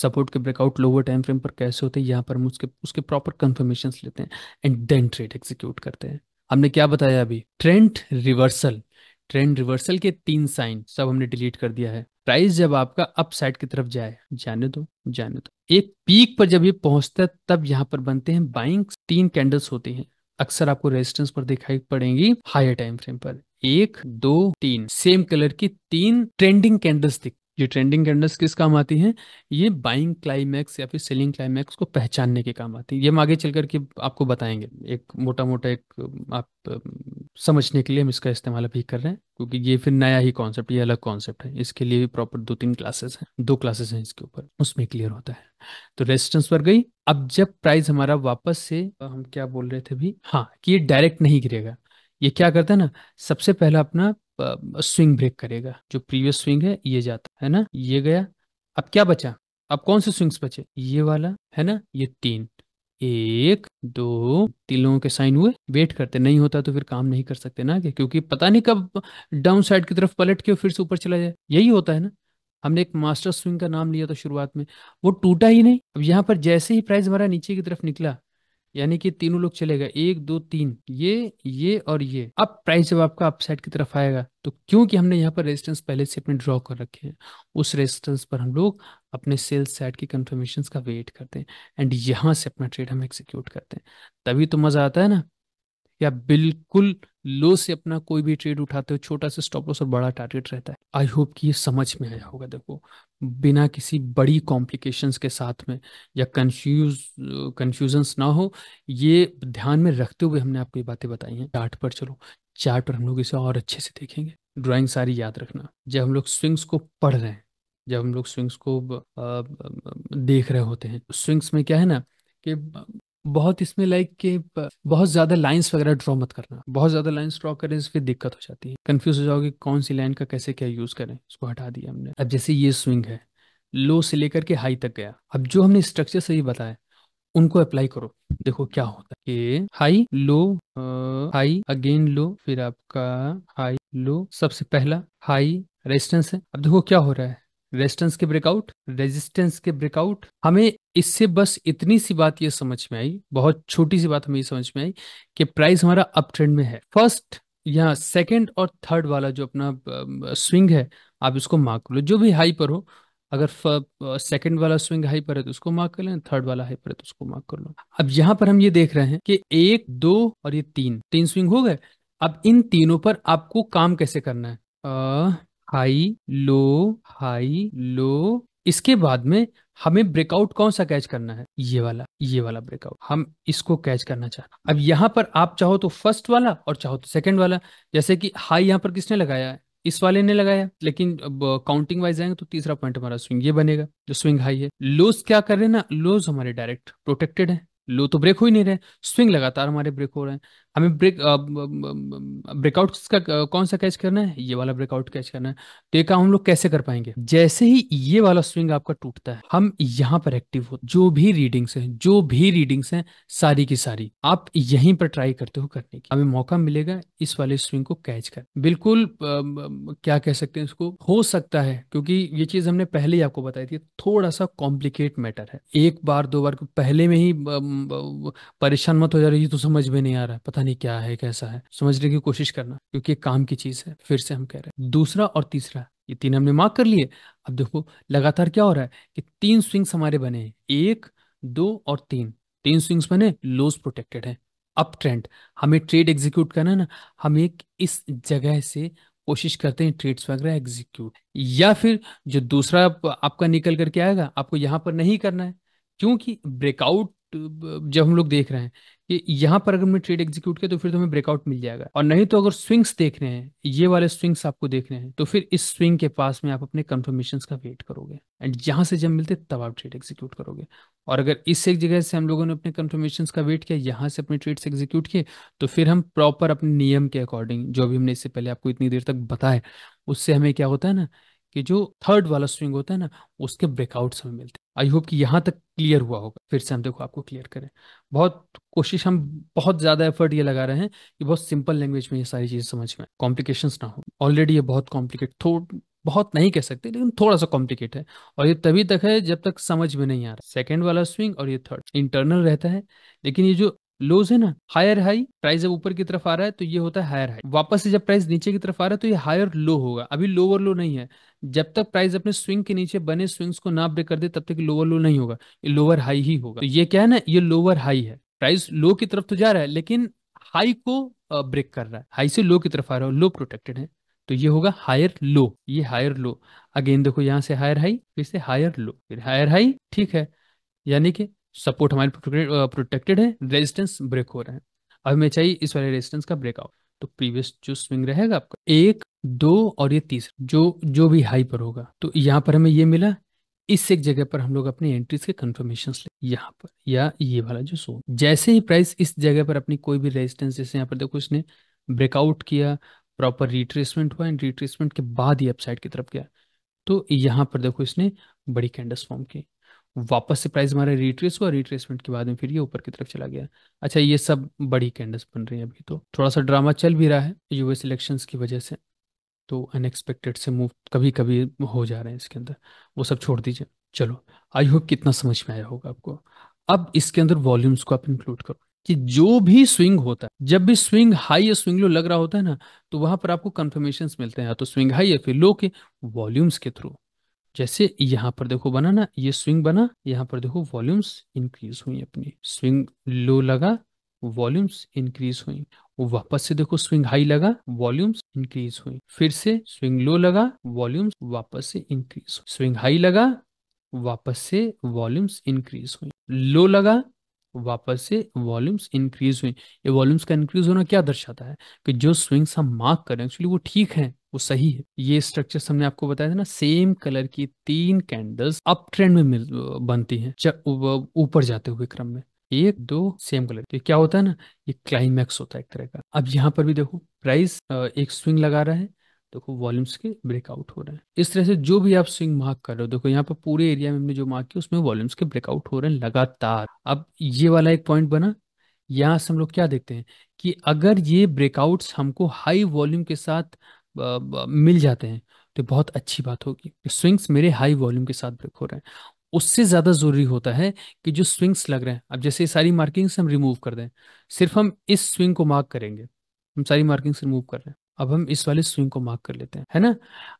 सपोर्ट के ब्रेकआउट लोअर टाइम फ्रेम पर कैसे होते हैं यहाँ पर हम उसके उसके प्रॉपर कंफर्मेशन लेते हैं एंड देन ट्रेड एग्जीक्यूट करते हैं हमने क्या बताया अभी ट्रेंड रिवर्सल ट्रेंड रिवर्सल के तीन साइन सब हमने डिलीट कर दिया है प्राइस जब आपका अप साइड की तरफ जाए जाने दो जाने दो एक पीक पर जब ये पहुंचता है तब यहाँ पर बनते हैं बाइंग तीन कैंडल्स होते हैं अक्सर आपको रेजिस्टेंस पर दिखाई पड़ेंगी हायर टाइम फ्रेम पर एक दो तीन सेम कलर की तीन ट्रेंडिंग कैंडल्स दिख ये ट्रेंडिंग कैंडल्स किस काम आती हैं ये बाइंग क्लाइमैक्स या फिर सेलिंग क्लाइमैक्स को पहचानने के काम आती है ये हम आगे चल करके आपको बताएंगे एक मोटा मोटा एक आप समझने के लिए हम इसका इस्तेमाल अभी कर रहे हैं क्योंकि ये फिर नया ही कॉन्सेप्ट ये अलग कॉन्सेप्ट है इसके लिए भी प्रॉपर दो तीन क्लासेस हैं दो क्लासेस हैं इसके ऊपर उसमें क्लियर होता है तो रेजिस्टेंस पर गई अब जब प्राइस हमारा वापस से हम क्या बोल रहे थे भी हाँ कि ये डायरेक्ट नहीं गिरेगा ये क्या करता है ना सबसे पहला अपना स्विंग ब्रेक करेगा जो प्रीवियस स्विंग है ये जाता है ना ये गया अब क्या बचा अब कौन से स्विंग्स बचे ये वाला है ना ये तीन एक दो तीन लोगों के साइन हुए वेट करते नहीं होता तो फिर काम नहीं कर सकते ना कि क्योंकि पता नहीं कब डाउन साइड की तरफ पलट के फिर से ऊपर चला जाए यही होता है ना हमने एक मास्टर स्विंग का नाम लिया था शुरुआत में वो टूटा ही नहीं अब यहाँ पर जैसे ही प्राइस हमारा नीचे की तरफ निकला यानी कि तीनों लोग चले गए एक दो तीन ये ये और ये अब प्राइस जब आपका अपसाइड की तरफ आएगा तो क्योंकि हमने यहाँ पर रेजिस्टेंस पहले से अपने ड्रॉ कर रखे हैं उस रेजिस्टेंस पर हम लोग अपने सेल्स साइड की कंफर्मेशन का वेट करते हैं एंड यहाँ से अपना ट्रेड हम एक्सिक्यूट करते हैं तभी तो मजा आता है ना या बिल्कुल लो से अपना कोई भी ट्रेड उठाते हो छोटा सा स्टॉप लॉस और बड़ा टारगेट रहता है आई होप कि ये समझ में आया होगा देखो बिना किसी बड़ी कॉम्प्लिकेशंस के साथ में या कंफ्यूज कंफ्यूजन्स ना हो ये ध्यान में रखते हुए हमने आपको ये बातें बताई हैं चार्ट पर चलो चार्ट पर हम लोग इसे और अच्छे से देखेंगे ड्राइंग सारी याद रखना जब हम लोग स्विंग्स को पढ़ रहे हैं जब हम लोग स्विंग्स को देख रहे होते हैं स्विंग्स में क्या है ना कि बहुत इसमें लाइक के बहुत ज्यादा लाइंस वगैरह ड्रॉ मत करना बहुत ज्यादा लाइंस ड्रॉ करें फिर दिक्कत हो जाती है कंफ्यूज हो जाओगे कौन सी लाइन का कैसे क्या यूज करें उसको हटा दिया हमने अब जैसे ये स्विंग है लो से लेकर के हाई तक गया अब जो हमने स्ट्रक्चर सही बताया उनको अप्लाई करो देखो क्या होता है ये high low high again low फिर आपका हाई लो सबसे पहला हाई रेजिस्टेंस है अब देखो क्या हो रहा है रेजिस्टेंस के ब्रेकआउट रेजिस्टेंस के ब्रेकआउट हमें इससे बस इतनी सी बात ये समझ में आई बहुत छोटी सी बात हमें समझ में आई कि प्राइस हमारा अप ट्रेंड में है फर्स्ट यहाँ सेकंड और थर्ड वाला जो अपना स्विंग है आप इसको मार्क कर लो जो भी हाई पर हो अगर सेकंड वाला स्विंग हाई पर है तो उसको मार्क कर लें थर्ड वाला हाई पर है तो उसको मार्क कर लो अब यहाँ पर हम ये देख रहे हैं कि एक दो और ये तीन तीन स्विंग हो गए अब इन तीनों पर आपको काम कैसे करना है आ, हाई लो हाई लो इसके बाद में हमें ब्रेकआउट कौन सा कैच करना है ये वाला ये वाला ब्रेकआउट हम इसको कैच करना चाहते अब यहाँ पर आप चाहो तो फर्स्ट वाला और चाहो तो सेकंड वाला जैसे कि हाई यहाँ पर किसने लगाया है इस वाले ने लगाया लेकिन अब काउंटिंग वाइज आएंगे तो तीसरा पॉइंट हमारा स्विंग ये बनेगा जो स्विंग हाई है लोज क्या कर रहे हैं ना लोज हमारे डायरेक्ट प्रोटेक्टेड है लो तो ब्रेक हो ही नहीं रहे स्विंग लगातार हमारे ब्रेक हो रहे हैं हमें ब्रेक ब्रेकआउट का कौन सा कैच करना है ये वाला ब्रेकआउट कैच करना है तो ये काम हम लोग कैसे कर पाएंगे जैसे ही ये वाला स्विंग आपका टूटता है हम यहाँ पर एक्टिव हो जो भी रीडिंग्स हैं जो भी रीडिंग्स हैं सारी की सारी आप यहीं पर ट्राई करते हो करने की हमें मौका मिलेगा इस वाले स्विंग को कैच कर बिल्कुल क्या कह सकते हैं इसको हो सकता है क्योंकि ये चीज हमने पहले ही आपको बताई थी थोड़ा सा कॉम्प्लिकेट मैटर है एक बार दो बार पहले में ही परेशान मत हो जा रही तो समझ में नहीं आ रहा है पता नहीं क्या है कैसा है समझने की कोशिश करना क्योंकि काम की चीज है फिर से हम कह रहे हैं दूसरा और तीसरा ये तीन हमने मार्क कर लिए अब देखो लगातार क्या हो रहा है कि तीन स्विंग्स हमारे बने हैं एक दो और तीन तीन स्विंग्स बने लोस प्रोटेक्टेड है अप ट्रेंड हमें ट्रेड एग्जीक्यूट करना है ना हम एक इस जगह से कोशिश करते हैं ट्रेड्स वगैरह एग्जीक्यूट या फिर जो दूसरा आपका निकल करके आएगा आपको यहां पर नहीं करना है क्योंकि ब्रेकआउट जब हम लोग देख रहे हैं कि यहाँ पर अगर हमने ट्रेड एग्जीक्यूट किया तो फिर तो हमें ब्रेकआउट मिल जाएगा और नहीं तो अगर स्विंग्स देख रहे हैं ये वाले स्विंग्स आपको रहे हैं तो फिर इस स्विंग के पास में आप अपने कंफर्मेशन का वेट करोगे एंड जहाँ से जब मिलते तब आप ट्रेड एग्जीक्यूट करोगे और अगर इस एक जगह से हम लोगों ने अपने कंफर्मेशन का वेट किया यहाँ से अपने ट्रेड्स एग्जीक्यूट किए तो फिर हम प्रॉपर अपने नियम के अकॉर्डिंग जो भी हमने इससे पहले आपको इतनी देर तक बताया उससे हमें क्या होता है ना कि जो थर्ड वाला स्विंग होता है ना उसके ब्रेकआउट हमें मिलते हैं आई होप कि यहाँ तक क्लियर हुआ होगा फिर से हम देखो आपको क्लियर करें बहुत कोशिश हम बहुत ज़्यादा एफर्ट ये लगा रहे हैं कि बहुत सिंपल लैंग्वेज में ये सारी चीज़ें समझ में कॉम्प्लिकेशन ना हो ऑलरेडी ये बहुत कॉम्प्लिकेट थोड़ा बहुत नहीं कह सकते लेकिन थोड़ा सा कॉम्प्लिकेट है और ये तभी तक है जब तक समझ में नहीं आ रहा सेकेंड वाला स्विंग और ये थर्ड इंटरनल रहता है लेकिन ये जो लोज है ना हायर हाई प्राइस जब ऊपर की तरफ आ रहा है तो ये होता है हायर हाई वापस से जब प्राइस नीचे की तरफ आ रहा है तो ये हायर लो होगा अभी लोअर लो नहीं है जब तक प्राइस अपने स्विंग के नीचे बने स्विंग्स को ना ब्रेक कर दे तब तक लोअर लो नहीं होगा ये लोअर हाई ही होगा तो ये क्या है ना ये लोअर हाई है प्राइस लो की तरफ तो जा रहा है लेकिन हाई को ब्रेक कर रहा है हाई से लो की तरफ आ रहा है लो प्रोटेक्टेड है तो ये होगा हायर लो ये हायर लो अगेन देखो यहाँ से हायर हाई फिर से हायर लो फिर हायर हाई ठीक है यानी कि सपोर्ट हमारे प्रोटेक्टेड है रेजिस्टेंस ब्रेक हो रहे हैं अब हमें चाहिए इस वाले रेजिस्टेंस का ब्रेकआउट तो प्रीवियस जो स्विंग रहेगा आपका एक दो और ये तीसरा जो जो भी हाई पर होगा तो यहाँ पर हमें ये मिला इस एक जगह पर हम लोग अपनी एंट्रीज के कंफर्मेशन ले यहाँ पर या ये वाला जो सोन जैसे ही प्राइस इस जगह पर अपनी कोई भी रेजिस्टेंस जैसे यहाँ पर देखो इसने ब्रेकआउट किया प्रॉपर रिट्रेसमेंट हुआ एंड रिट्रेसमेंट के बाद ही अपसाइड की तरफ गया तो यहाँ पर देखो इसने बड़ी कैंडल्स फॉर्म की वापस से प्राइस हमारा रिट्रेस हुआ रिट्रेसमेंट के बाद में फिर ये ऊपर की तरफ चला गया अच्छा ये सब बड़ी कैंडल्स बन रही हैं अभी तो थोड़ा सा ड्रामा चल भी रहा है यूएस इलेक्शंस की वजह से तो अनएक्सपेक्टेड से मूव कभी कभी हो जा रहे हैं इसके अंदर वो सब छोड़ दीजिए चलो आई होप कितना समझ में आया होगा आपको अब इसके अंदर वॉल्यूम्स को आप इंक्लूड करो कि जो भी स्विंग होता है जब भी स्विंग हाई या स्विंग लो लग रहा होता है ना तो वहां पर आपको कंफर्मेशन मिलते हैं या तो स्विंग हाई या फिर लो के वॉल्यूम्स के थ्रू जैसे यहाँ पर देखो बना ना ये स्विंग बना यहाँ पर देखो वॉल्यूम्स इंक्रीज हुई अपनी स्विंग लो लगा वॉल्यूम्स इंक्रीज हुई वापस से देखो स्विंग हाई लगा वॉल्यूम्स इंक्रीज हुई फिर से स्विंग लो लगा वॉल्यूम्स वापस से इंक्रीज हुई स्विंग हाई लगा वापस से वॉल्यूम्स इंक्रीज हुई लो लगा वापस से वॉल्यूम्स इंक्रीज हुई ये वॉल्यूम्स का इंक्रीज होना क्या दर्शाता है कि जो स्विंग्स हम मार्क करें एक्चुअली वो ठीक है वो सही है ये स्ट्रक्चर हमने आपको बताया था ना सेम कलर की तीन कैंडल्स अप ट्रेंड में मिल बनती हैं ऊपर जाते हुए क्रम में एक दो सेम कलर तो क्या होता है ना ये क्लाइमैक्स होता है एक तरह का अब यहाँ पर भी देखो प्राइस एक स्विंग लगा रहा है देखो वॉल्यूम्स के ब्रेकआउट हो रहे हैं इस तरह से जो भी आप स्विंग मार्क कर रहे हो देखो यहाँ पर पूरे एरिया में हमने जो मार्क किया उसमें वॉल्यूम्स के ब्रेकआउट हो रहे हैं लगातार अब ये वाला एक पॉइंट बना यहाँ से हम लोग क्या देखते हैं कि अगर ये ब्रेकआउट्स हमको हाई वॉल्यूम के साथ मिल जाते हैं तो बहुत अच्छी बात होगी स्विंग्स मेरे हाई वॉल्यूम के साथ ब्रेक हो रहे हैं उससे ज़्यादा ज़रूरी होता है कि जो स्विंग्स लग रहे हैं अब जैसे सारी मार्किंग्स हम रिमूव कर दें सिर्फ हम इस स्विंग को मार्क करेंगे हम सारी मार्किंग्स रिमूव कर रहे हैं अब हम इस वाले स्विंग को मार्क कर लेते हैं है ना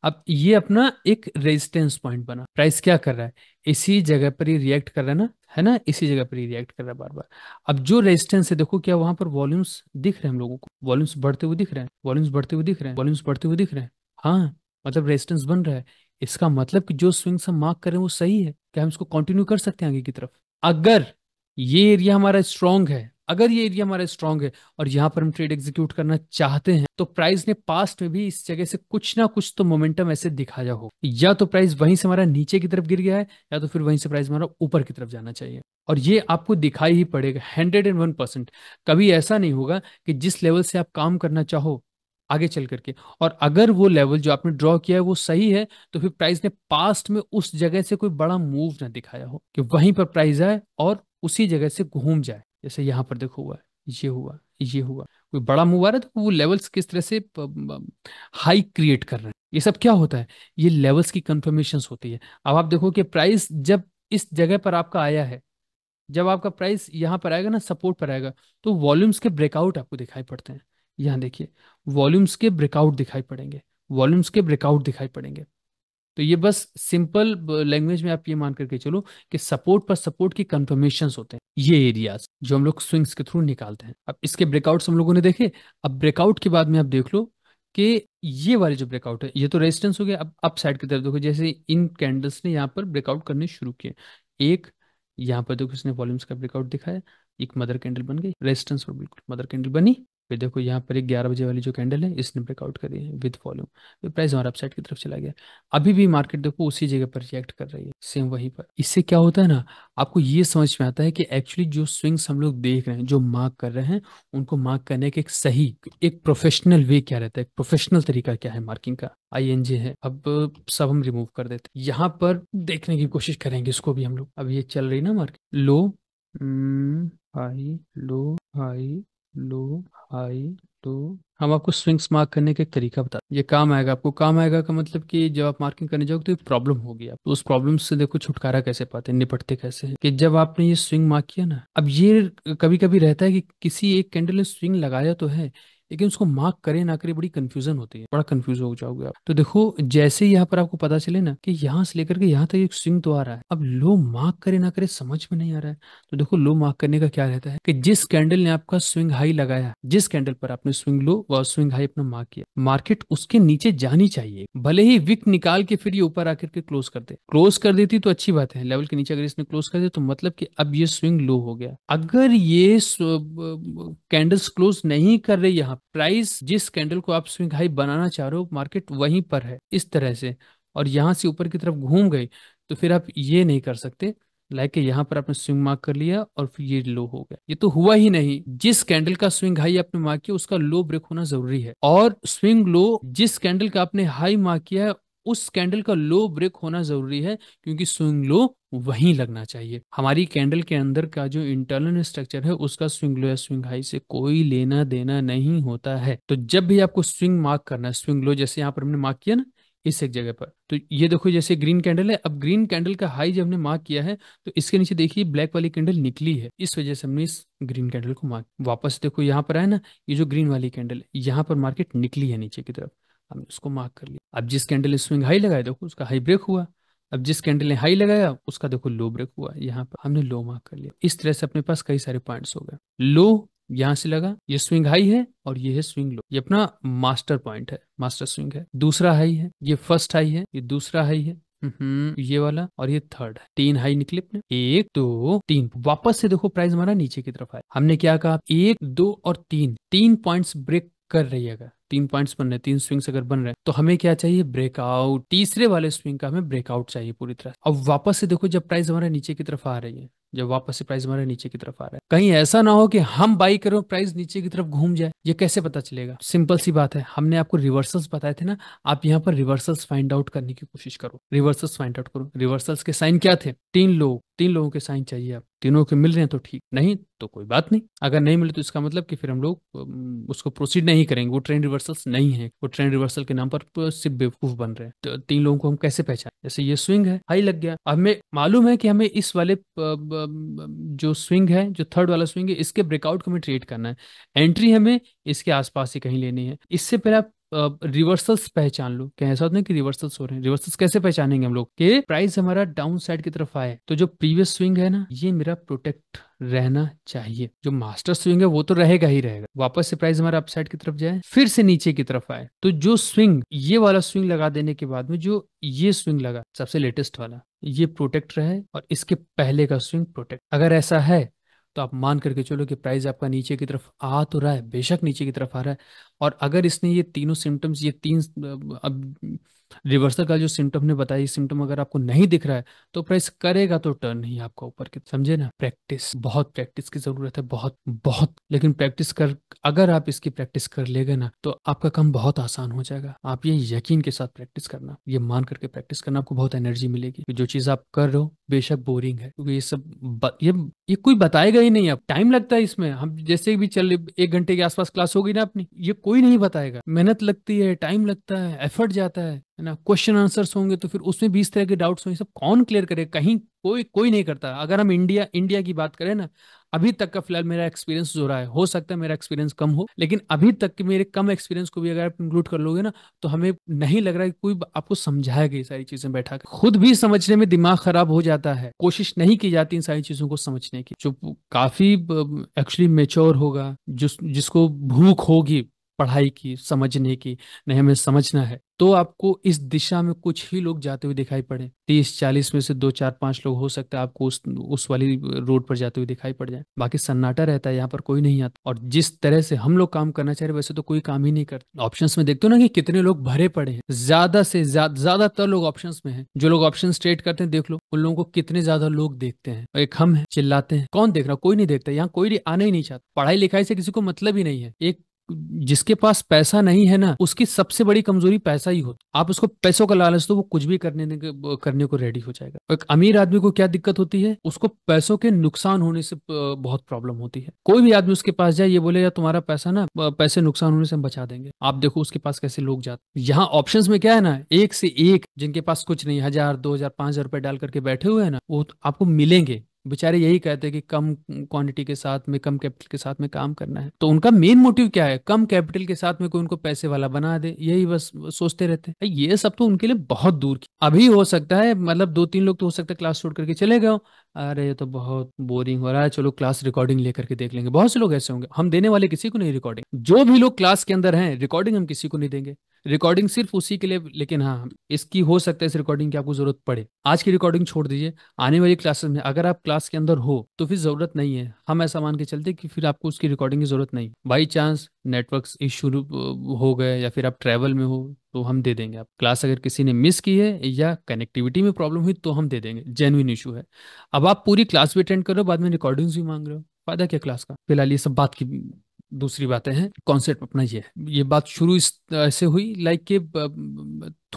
अब ये अपना एक रेजिस्टेंस पॉइंट बना प्राइस क्या कर रहा है इसी जगह पर ही रिएक्ट कर रहा है ना है ना इसी जगह पर ही रिएक्ट कर रहा है बार बार अब जो रेजिस्टेंस है देखो क्या वहां पर वॉल्यूम्स दिख रहे हैं हम लोगों को वॉल्यूम्स बढ़ते हुए दिख रहे हैं वॉल्यूम्स बढ़ते हुए दिख रहे हैं वॉल्यूम्स बढ़ते हुए दिख रहे हैं हाँ मतलब रेजिस्टेंस बन रहा है इसका मतलब कि जो स्विंग्स हम मार्क करें वो सही है क्या हम इसको कंटिन्यू कर सकते हैं आगे की तरफ अगर ये एरिया हमारा स्ट्रांग है अगर ये एरिया हमारा स्ट्रांग है और यहाँ पर हम ट्रेड एग्जीक्यूट करना चाहते हैं तो प्राइस ने पास्ट में भी इस जगह से कुछ ना कुछ तो मोमेंटम ऐसे दिखाया हो या तो प्राइस वहीं से हमारा नीचे की तरफ गिर गया है या तो फिर वहीं से प्राइस हमारा ऊपर की तरफ जाना चाहिए और ये आपको दिखाई ही पड़ेगा हंड्रेड एंड वन परसेंट कभी ऐसा नहीं होगा कि जिस लेवल से आप काम करना चाहो आगे चल करके और अगर वो लेवल जो आपने ड्रॉ किया है वो सही है तो फिर प्राइस ने पास्ट में उस जगह से कोई बड़ा मूव ना दिखाया हो कि वहीं पर प्राइस आए और उसी जगह से घूम जाए जैसे यहाँ पर देखो हुआ ये हुआ ये हुआ कोई बड़ा मूव आ रहा है तो वो लेवल्स किस तरह से हाई क्रिएट कर रहे हैं ये सब क्या होता है ये लेवल्स की कंफर्मेशन होती है अब आप देखो कि प्राइस जब इस जगह पर आपका आया है जब आपका प्राइस यहाँ पर आएगा ना सपोर्ट पर आएगा तो वॉल्यूम्स के ब्रेकआउट आपको दिखाई पड़ते हैं यहाँ देखिए वॉल्यूम्स के ब्रेकआउट दिखाई पड़ेंगे वॉल्यूम्स के ब्रेकआउट दिखाई पड़ेंगे तो ये बस सिंपल लैंग्वेज में आप ये मान करके चलो कि सपोर्ट पर सपोर्ट की कंफर्मेशन होते हैं ये एरियाज जो हम लोग स्विंग्स के थ्रू निकालते हैं अब इसके ब्रेकआउट हम लोगों ने देखे अब ब्रेकआउट के बाद में आप देख लो कि ये वाले जो ब्रेकआउट है ये तो रेजिस्टेंस हो गया अब अप साइड की तरफ देखो जैसे इन कैंडल्स ने यहाँ पर ब्रेकआउट करने शुरू किए एक यहाँ पर देखो इसने वॉल्यूम्स का ब्रेकआउट दिखाया एक मदर कैंडल बन गई रेजिस्टेंस और बिल्कुल मदर कैंडल बनी फिर देखो यहाँ पर एक ग्यारह बजे वाली जो कैंडल है इसने ब्रेकआउट करी है विद वॉल्यूम प्राइस हमारा अपसाइड की तरफ चला गया अभी भी मार्केट देखो उसी जगह पर रिएक्ट कर रही है सेम वहीं पर इससे क्या होता है ना आपको ये समझ में आता है कि एक्चुअली जो स्विंग्स हम लोग देख रहे हैं जो मार्क कर रहे हैं उनको मार्क करने का एक सही एक प्रोफेशनल वे क्या रहता है प्रोफेशनल तरीका क्या है मार्किंग का आई है अब सब हम रिमूव कर देते यहाँ पर देखने की कोशिश करेंगे इसको भी हम लोग अब ये चल रही ना market low high low high low high to हम आपको स्विंग्स मार्क करने का एक तरीका बता ये काम आएगा आपको काम आएगा का मतलब कि जब आप मार्किंग करने जाओगे तो प्रॉब्लम होगी आप तो उस प्रॉब्लम से देखो छुटकारा कैसे पाते निपटते कैसे हैं कि जब आपने ये स्विंग मार्क किया ना अब ये कभी कभी रहता है कि किसी एक कैंडल ने स्विंग लगाया तो है लेकिन उसको मार्क करें ना करें बड़ी कंफ्यूजन होती है बड़ा कंफ्यूज हो जाओगे आप तो देखो जैसे यहाँ पर आपको पता चले ना कि यहाँ से लेकर के यहाँ तक एक स्विंग तो आ रहा है अब लो मार्क करे ना करे समझ में नहीं आ रहा है तो देखो लो मार्क करने का क्या रहता है कि जिस कैंडल ने आपका स्विंग हाई लगाया जिस कैंडल पर आपने स्विंग लो व स्विंग हाई अपना मार्क किया मार्केट उसके नीचे जानी चाहिए भले ही विक निकाल के फिर ये ऊपर आकर के क्लोज कर दे क्लोज कर देती तो अच्छी बात है लेवल के नीचे अगर इसने क्लोज कर दिया तो मतलब कि अब ये स्विंग लो हो गया अगर ये कैंडल्स क्लोज नहीं कर रहे यहाँ प्राइस जिस कैंडल को आप स्विंग हाई बनाना चाह रहे हो मार्केट वहीं पर है इस तरह से और यहाँ से ऊपर की तरफ घूम गए तो फिर आप ये नहीं कर सकते लाइक यहाँ पर आपने स्विंग मार्क कर लिया और फिर ये लो हो गया ये तो हुआ ही नहीं जिस कैंडल का स्विंग हाई आपने मार्क किया उसका लो ब्रेक होना जरूरी है और स्विंग लो जिस कैंडल का आपने हाई मार्क किया है उस कैंडल का लो ब्रेक होना जरूरी है क्योंकि स्विंग लो वहीं लगना चाहिए हमारी कैंडल के अंदर का जो इंटरनल स्ट्रक्चर है उसका स्विंग लो या स्विंग हाई से कोई लेना देना नहीं होता है तो जब भी आपको स्विंग मार्क करना है स्विंग लो जैसे यहाँ पर हमने मार्क किया ना इस एक जगह पर तो ये देखो जैसे ग्रीन कैंडल है अब ग्रीन कैंडल का हाई जब हमने मार्क किया है तो इसके नीचे देखिए ब्लैक वाली कैंडल निकली है इस वजह से हमने इस ग्रीन कैंडल को मार्क वापस देखो यहाँ पर आए ना ये जो ग्रीन वाली कैंडल है यहाँ पर मार्केट निकली है नीचे की तरफ हमने उसको मार्क कर लिया अब जिस कैंडल ने स्विंग हाई लगाया देखो उसका हाई ब्रेक हुआ अब जिस कैंडल ने हाई लगाया उसका देखो लो ब्रेक हुआ यहाँ पर हमने लो मार्क कर लिया इस तरह से अपने पास कई सारे पॉइंट्स हो गए लो यहाँ से लगा ये स्विंग हाई है और ये है स्विंग लो ये अपना मास्टर पॉइंट है मास्टर स्विंग है दूसरा हाई है ये फर्स्ट हाई है ये दूसरा हाई है हम्म, ये वाला और ये थर्ड है तीन हाई निकले अपने एक दो तीन वापस से देखो प्राइस हमारा नीचे की तरफ आया हमने क्या कहा एक दो और तीन तीन पॉइंट्स ब्रेक कर रही है तीन पॉइंट्स बन रहे तीन स्विंग्स अगर बन रहे तो हमें क्या चाहिए ब्रेकआउट तीसरे वाले स्विंग का हमें ब्रेकआउट चाहिए पूरी तरह अब वापस से देखो जब प्राइस हमारे नीचे की तरफ आ रही है जब वापस से प्राइस हमारे नीचे की तरफ आ रहा है कहीं ऐसा ना हो कि हम बाई करें प्राइस नीचे की तरफ घूम जाए ये कैसे पता चलेगा सिंपल सी बात है हमने आपको रिवर्सल्स बताए थे ना आप यहाँ पर रिवर्सल्स फाइंड आउट करने की कोशिश करो रिवर्सल्स फाइंड आउट करो रिवर्सल्स के साइन क्या थे तीन लोग तीन लोगों के साइन चाहिए आप तीनों के मिल रहे हैं तो ठीक नहीं तो कोई बात नहीं अगर नहीं मिले तो इसका मतलब कि फिर हम लोग उसको प्रोसीड नहीं करेंगे वो ट्रेन रिवर्सल्स नहीं है वो ट्रेन रिवर्सल के नाम पर सिर्फ बेवकूफ बन रहे हैं तो तीन लोगों को हम कैसे पहचान जैसे ये स्विंग है हाई लग गया हमें मालूम है कि हमें इस वाले प, प, जो स्विंग है जो थर्ड वाला स्विंग है इसके ब्रेकआउट को हमें ट्रेड करना है एंट्री हमें इसके आसपास ही कहीं लेनी है इससे पहले आप रिवर्सल्स पहचान लो क्या ऐसा होता है कि रिवर्सल्स हो रहे हैं रिवर्सल्स कैसे पहचानेंगे हम लोग कि प्राइस हमारा डाउन साइड की तरफ आए तो जो प्रीवियस स्विंग है ना ये मेरा प्रोटेक्ट रहना चाहिए जो मास्टर स्विंग है वो तो रहेगा ही रहेगा वापस से प्राइस हमारा अपसाइड की तरफ जाए फिर से नीचे की तरफ आए तो जो स्विंग ये वाला स्विंग लगा देने के बाद में जो ये स्विंग लगा सबसे लेटेस्ट वाला ये प्रोटेक्ट रहे और इसके पहले का स्विंग प्रोटेक्ट अगर ऐसा है तो आप मान करके चलो कि प्राइस आपका नीचे की तरफ आ तो रहा है बेशक नीचे की तरफ आ रहा है और अगर इसने ये तीनों सिम्टम्स ये तीन अब रिवर्सल का जो सिम्टम ने बताया सिम्टम अगर आपको नहीं दिख रहा है तो प्रेस करेगा तो टर्न ही आपका ऊपर की समझे ना प्रैक्टिस बहुत प्रैक्टिस की जरूरत है बहुत बहुत लेकिन प्रैक्टिस कर अगर आप इसकी प्रैक्टिस कर लेगा ना तो आपका काम बहुत आसान हो जाएगा आप ये यकीन के साथ प्रैक्टिस करना ये मान करके प्रैक्टिस करना आपको बहुत एनर्जी मिलेगी जो चीज आप कर रहे हो बेशक बोरिंग है क्योंकि ये सब ये ये कोई बताएगा ही नहीं अब टाइम लगता है इसमें हम जैसे भी चल एक घंटे के आसपास क्लास होगी ना अपनी ये कोई नहीं बताएगा मेहनत लगती है टाइम लगता है एफर्ट जाता है है ना क्वेश्चन आंसर्स होंगे तो फिर उसमें बीस तरह के डाउट्स होंगे सब कौन क्लियर करे कहीं कोई कोई नहीं करता अगर हम इंडिया इंडिया की बात करें ना अभी तक का फिलहाल मेरा एक्सपीरियंस जो रहा है हो सकता है मेरा एक्सपीरियंस कम हो लेकिन अभी तक के मेरे कम एक्सपीरियंस को भी अगर आप इंक्लूड कर लोगे ना तो हमें नहीं लग रहा है कोई आपको समझाया गया सारी चीजें बैठा कर खुद भी समझने में दिमाग खराब हो जाता है कोशिश नहीं की जाती इन सारी चीजों को समझने की जो काफी एक्चुअली मेच्योर होगा जिस जिसको भूख होगी पढ़ाई की समझने की नहीं हमें समझना है तो आपको इस दिशा में कुछ ही लोग जाते हुए दिखाई पड़े तीस चालीस में से दो चार पांच लोग हो सकता है आपको उस उस वाली रोड पर जाते हुए दिखाई पड़ जाए बाकी सन्नाटा रहता है यहाँ पर कोई नहीं आता और जिस तरह से हम लोग काम करना चाह रहे वैसे तो कोई काम ही नहीं करता ऑप्शन में देखते हो ना कि कितने लोग भरे पड़े हैं ज्यादा से ज्यादातर लोग ऑप्शन में है जो लोग ऑप्शन ट्रेड करते हैं देख लो उन लोगों को कितने ज्यादा लोग देखते हैं एक हम है चिल्लाते हैं कौन देख रहा कोई नहीं देखता यहाँ कोई आना ही नहीं चाहता पढ़ाई लिखाई से किसी को मतलब ही नहीं है एक जिसके पास पैसा नहीं है ना उसकी सबसे बड़ी कमजोरी पैसा ही होता आप उसको पैसों का लालच दो वो कुछ भी करने करने को रेडी हो जाएगा एक अमीर आदमी को क्या दिक्कत होती है उसको पैसों के नुकसान होने से बहुत प्रॉब्लम होती है कोई भी आदमी उसके पास जाए ये बोले या तुम्हारा पैसा ना पैसे नुकसान होने से हम बचा देंगे आप देखो उसके पास कैसे लोग जाते यहाँ ऑप्शन में क्या है ना एक से एक जिनके पास कुछ नहीं हजार दो हजार पांच हजार रुपए डाल करके बैठे हुए हैं ना वो आपको मिलेंगे बेचारे यही कहते हैं कि कम क्वांटिटी के साथ में कम कैपिटल के साथ में काम करना है तो उनका मेन मोटिव क्या है कम कैपिटल के साथ में कोई उनको पैसे वाला बना दे यही बस सोचते रहते हैं ये सब तो उनके लिए बहुत दूर की अभी हो सकता है मतलब दो तीन लोग तो हो सकता है क्लास छोड़ करके चले गए अरे ये तो बहुत बोरिंग हो रहा है चलो क्लास रिकॉर्डिंग लेकर के देख लेंगे बहुत से लोग ऐसे होंगे हम देने वाले किसी को नहीं रिकॉर्डिंग जो भी लोग क्लास के अंदर हैं रिकॉर्डिंग हम किसी को नहीं देंगे रिकॉर्डिंग सिर्फ उसी के लिए लेकिन हाँ इसकी हो सकता है इस रिकॉर्डिंग की आपको जरूरत पड़े आज की रिकॉर्डिंग छोड़ दीजिए आने वाली क्लासेस में अगर आप क्लास के अंदर हो तो फिर जरूरत नहीं है हम ऐसा मान के चलते कि फिर आपको उसकी रिकॉर्डिंग की जरूरत नहीं बाई चांस नेटवर्क इशू हो गए या फिर आप ट्रेवल में हो तो हम दे देंगे आप क्लास अगर किसी ने मिस की है या कनेक्टिविटी में प्रॉब्लम हुई तो हम दे देंगे जेनुइन इशू है अब आप पूरी क्लास भी अटेंड करो बाद में रिकॉर्डिंग्स भी मांग रहे हो फायदा क्या क्लास का फिलहाल ये सब बात की दूसरी बातें हैं कॉन्सेप्ट अपना ये है ये बात शुरू इस ऐसे हुई लाइक के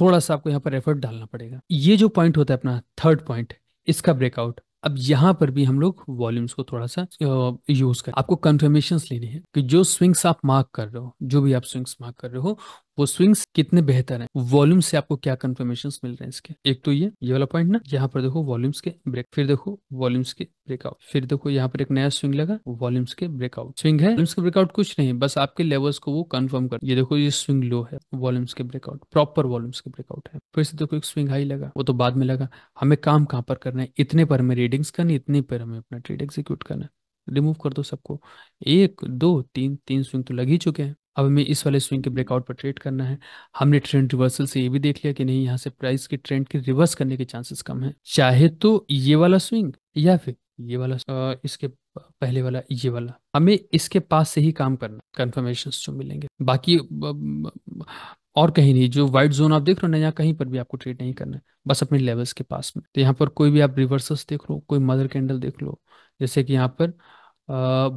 थोड़ा सा आपको यहाँ पर एफर्ट डालना पड़ेगा ये जो पॉइंट होता है अपना थर्ड पॉइंट इसका ब्रेकआउट अब यहाँ पर भी हम लोग वॉल्यूम्स को थोड़ा सा यूज करें आपको कंफर्मेशन लेनी है कि जो स्विंग्स आप मार्क कर रहे हो जो भी आप स्विंग्स मार्क कर रहे हो वो स्विंग्स कितने बेहतर हैं वॉल्यूम से आपको क्या कंफर्मेशन मिल रहे हैं इसके एक तो ये ये वाला पॉइंट ना यहाँ पर देखो वॉल्यूम्स के ब्रेक फिर देखो वॉल्यूम्स के ब्रेकआउट फिर देखो यहाँ पर एक नया स्विंग लगा वॉल्यूम्स के ब्रेकआउट स्विंग है वॉल्यूम्स के ब्रेकआउट कुछ नहीं बस आपके लेवल्स को वो कन्फर्म कर ये देखो ये स्विंग लो है वॉल्यूम्स के ब्रेकआउट प्रॉपर वॉल्यूम्स के ब्रेकआउट है फिर से देखो एक स्विंग हाई लगा वो तो बाद में लगा हमें काम कहाँ पर करना है इतने पर हमें रीडिंग्स करनी इतने पर हमें अपना ट्रेड एग्जीक्यूट करना है रिमूव कर दो सबको एक दो तीन तीन स्विंग तो लग ही चुके हैं अब हमें इस वाले स्विंग के ब्रेकआउट पर ट्रेड करना है हमने ट्रेंड रिवर्सल से ये भी देख लिया कि नहीं यहाँ से प्राइस के ट्रेंड के रिवर्स करने के चांसेस कम है चाहे तो ये वाला स्विंग या फिर ये वाला इसके पहले वाला ये वाला हमें इसके पास से ही काम करना कन्फर्मेशन जो मिलेंगे बाकी और कहीं नहीं जो वाइट जोन आप देख रहे हो ना यहाँ कहीं पर भी आपको ट्रेड नहीं करना है बस अपने लेवल्स के पास में तो यहाँ पर कोई भी आप रिवर्सल्स देख लो कोई मदर कैंडल देख लो जैसे कि यहाँ पर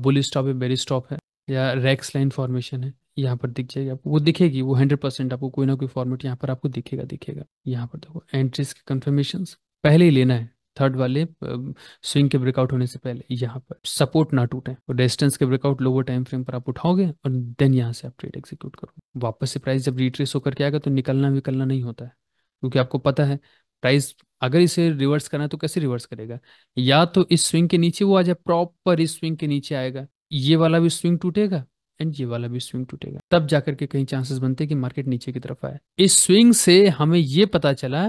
बुल स्टॉप है बेरी स्टॉप है या रैक्स लाइन फॉर्मेशन है यहाँ पर दिख जाएगी आपको वो दिखेगी वो हंड्रेड परसेंट आपको कोई ना कोई फॉर्मेट यहाँ पर आपको दिखेगा दिखेगा यहाँ पर देखो एंट्रीज के कन्फर्मेशन पहले ही लेना है थर्ड वाले स्विंग के ब्रेकआउट होने से पहले यहाँ पर सपोर्ट ना टूटे और रेजिस्टेंस के ब्रेकआउट लोअर टाइम फ्रेम पर आप उठाओगे और देन यहाँ से आप ट्रेड एग्जीक्यूट करोगे वापस से प्राइस जब रिट्रेस होकर के आएगा तो निकलना विकलना नहीं होता है क्योंकि आपको पता है प्राइस अगर इसे रिवर्स करना है तो कैसे रिवर्स करेगा या तो इस स्विंग के नीचे वो आ जाए प्रॉपर इस स्विंग के नीचे आएगा ये वाला भी स्विंग टूटेगा एंड ये वाला भी स्विंग टूटेगा तब जाकर के कहीं चांसेस बनते हैं कि मार्केट नीचे की तरफ आए इस स्विंग से हमें ये पता चला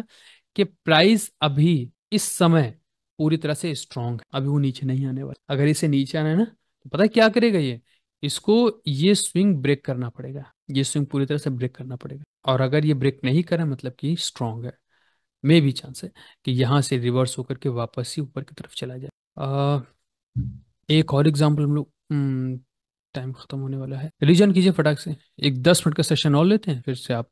कि प्राइस अभी इस समय पूरी तरह से स्ट्रांग है अभी वो नीचे नहीं आने वाला अगर इसे नीचे आना है ना तो पता क्या करेगा ये इसको ये स्विंग ब्रेक करना पड़ेगा ये स्विंग पूरी तरह से ब्रेक करना पड़ेगा और अगर ये ब्रेक नहीं करे मतलब कि स्ट्रांग है में भी चांस है कि यहाँ से रिवर्स होकर के वापस ही ऊपर की तरफ चला जाए एक और एग्जाम्पल हम लोग टाइम हम्म, खत्म होने वाला है रिजन कीजिए फटाक से एक दस मिनट का सेशन और लेते हैं फिर से आप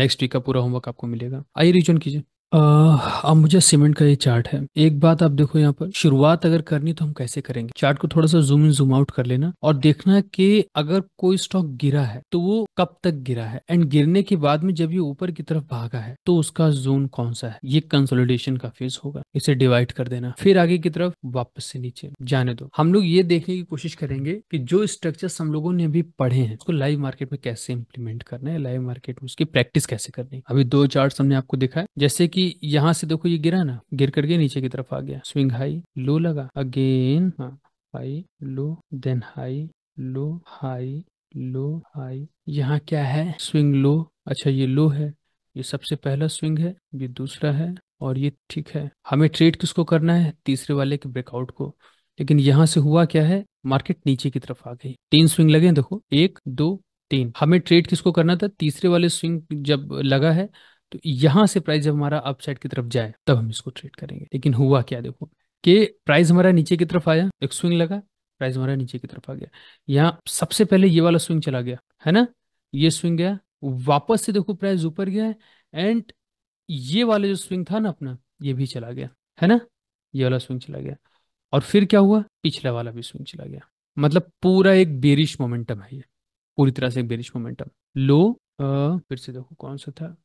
नेक्स्ट वीक का पूरा होमवर्क आपको मिलेगा आइए रिजन कीजिए अब मुझे सीमेंट का ये चार्ट है एक बात आप देखो यहाँ पर शुरुआत अगर करनी तो हम कैसे करेंगे चार्ट को थोड़ा सा जूम इन जूम आउट कर लेना और देखना कि अगर कोई स्टॉक गिरा है तो वो कब तक गिरा है एंड गिरने के बाद में जब ये ऊपर की तरफ भागा है तो उसका जोन कौन सा है ये कंसोलिडेशन का फेज होगा इसे डिवाइड कर देना फिर आगे की तरफ वापस से नीचे जाने दो हम लोग ये देखने की कोशिश करेंगे की जो स्ट्रक्चर हम लोगों ने अभी पढ़े हैं उसको लाइव मार्केट में कैसे इम्प्लीमेंट करना है लाइव मार्केट में उसकी प्रैक्टिस कैसे करनी है अभी दो चार्ट हमने आपको है जैसे की यहाँ से देखो ये गिरा ना गिर करके नीचे की तरफ आ गया स्विंग हाई लो लगा again high low then high low high low high यहाँ क्या है स्विंग लो अच्छा ये लो है ये सबसे पहला स्विंग है ये दूसरा है और ये ठीक है हमें ट्रेड किसको करना है तीसरे वाले के ब्रेकआउट को लेकिन यहाँ से हुआ क्या है मार्केट नीचे की तरफ आ गई तीन स्विंग लगे देखो एक दो तीन हमें ट्रेड किसको करना था तीसरे वाले स्विंग जब लगा है तो यहाँ से प्राइस जब हमारा अपसाइड की तरफ जाए तब हम इसको ट्रेड करेंगे लेकिन हुआ क्या देखो कि प्राइस हमारा नीचे की तरफ आया एक स्विंग लगा प्राइस हमारा नीचे की तरफ आ गया यहाँ सबसे पहले ये वाला स्विंग चला गया है ना ये स्विंग गया वापस से देखो प्राइस ऊपर गया एंड ये वाला जो स्विंग था ना अपना ये भी चला गया है ना ये वाला स्विंग चला गया और फिर क्या हुआ पिछला वाला भी स्विंग चला गया मतलब पूरा एक बेरिश मोमेंटम है ये पूरी तरह से एक बेरिश मोमेंटम लो आ, फिर से देखो कौन सा था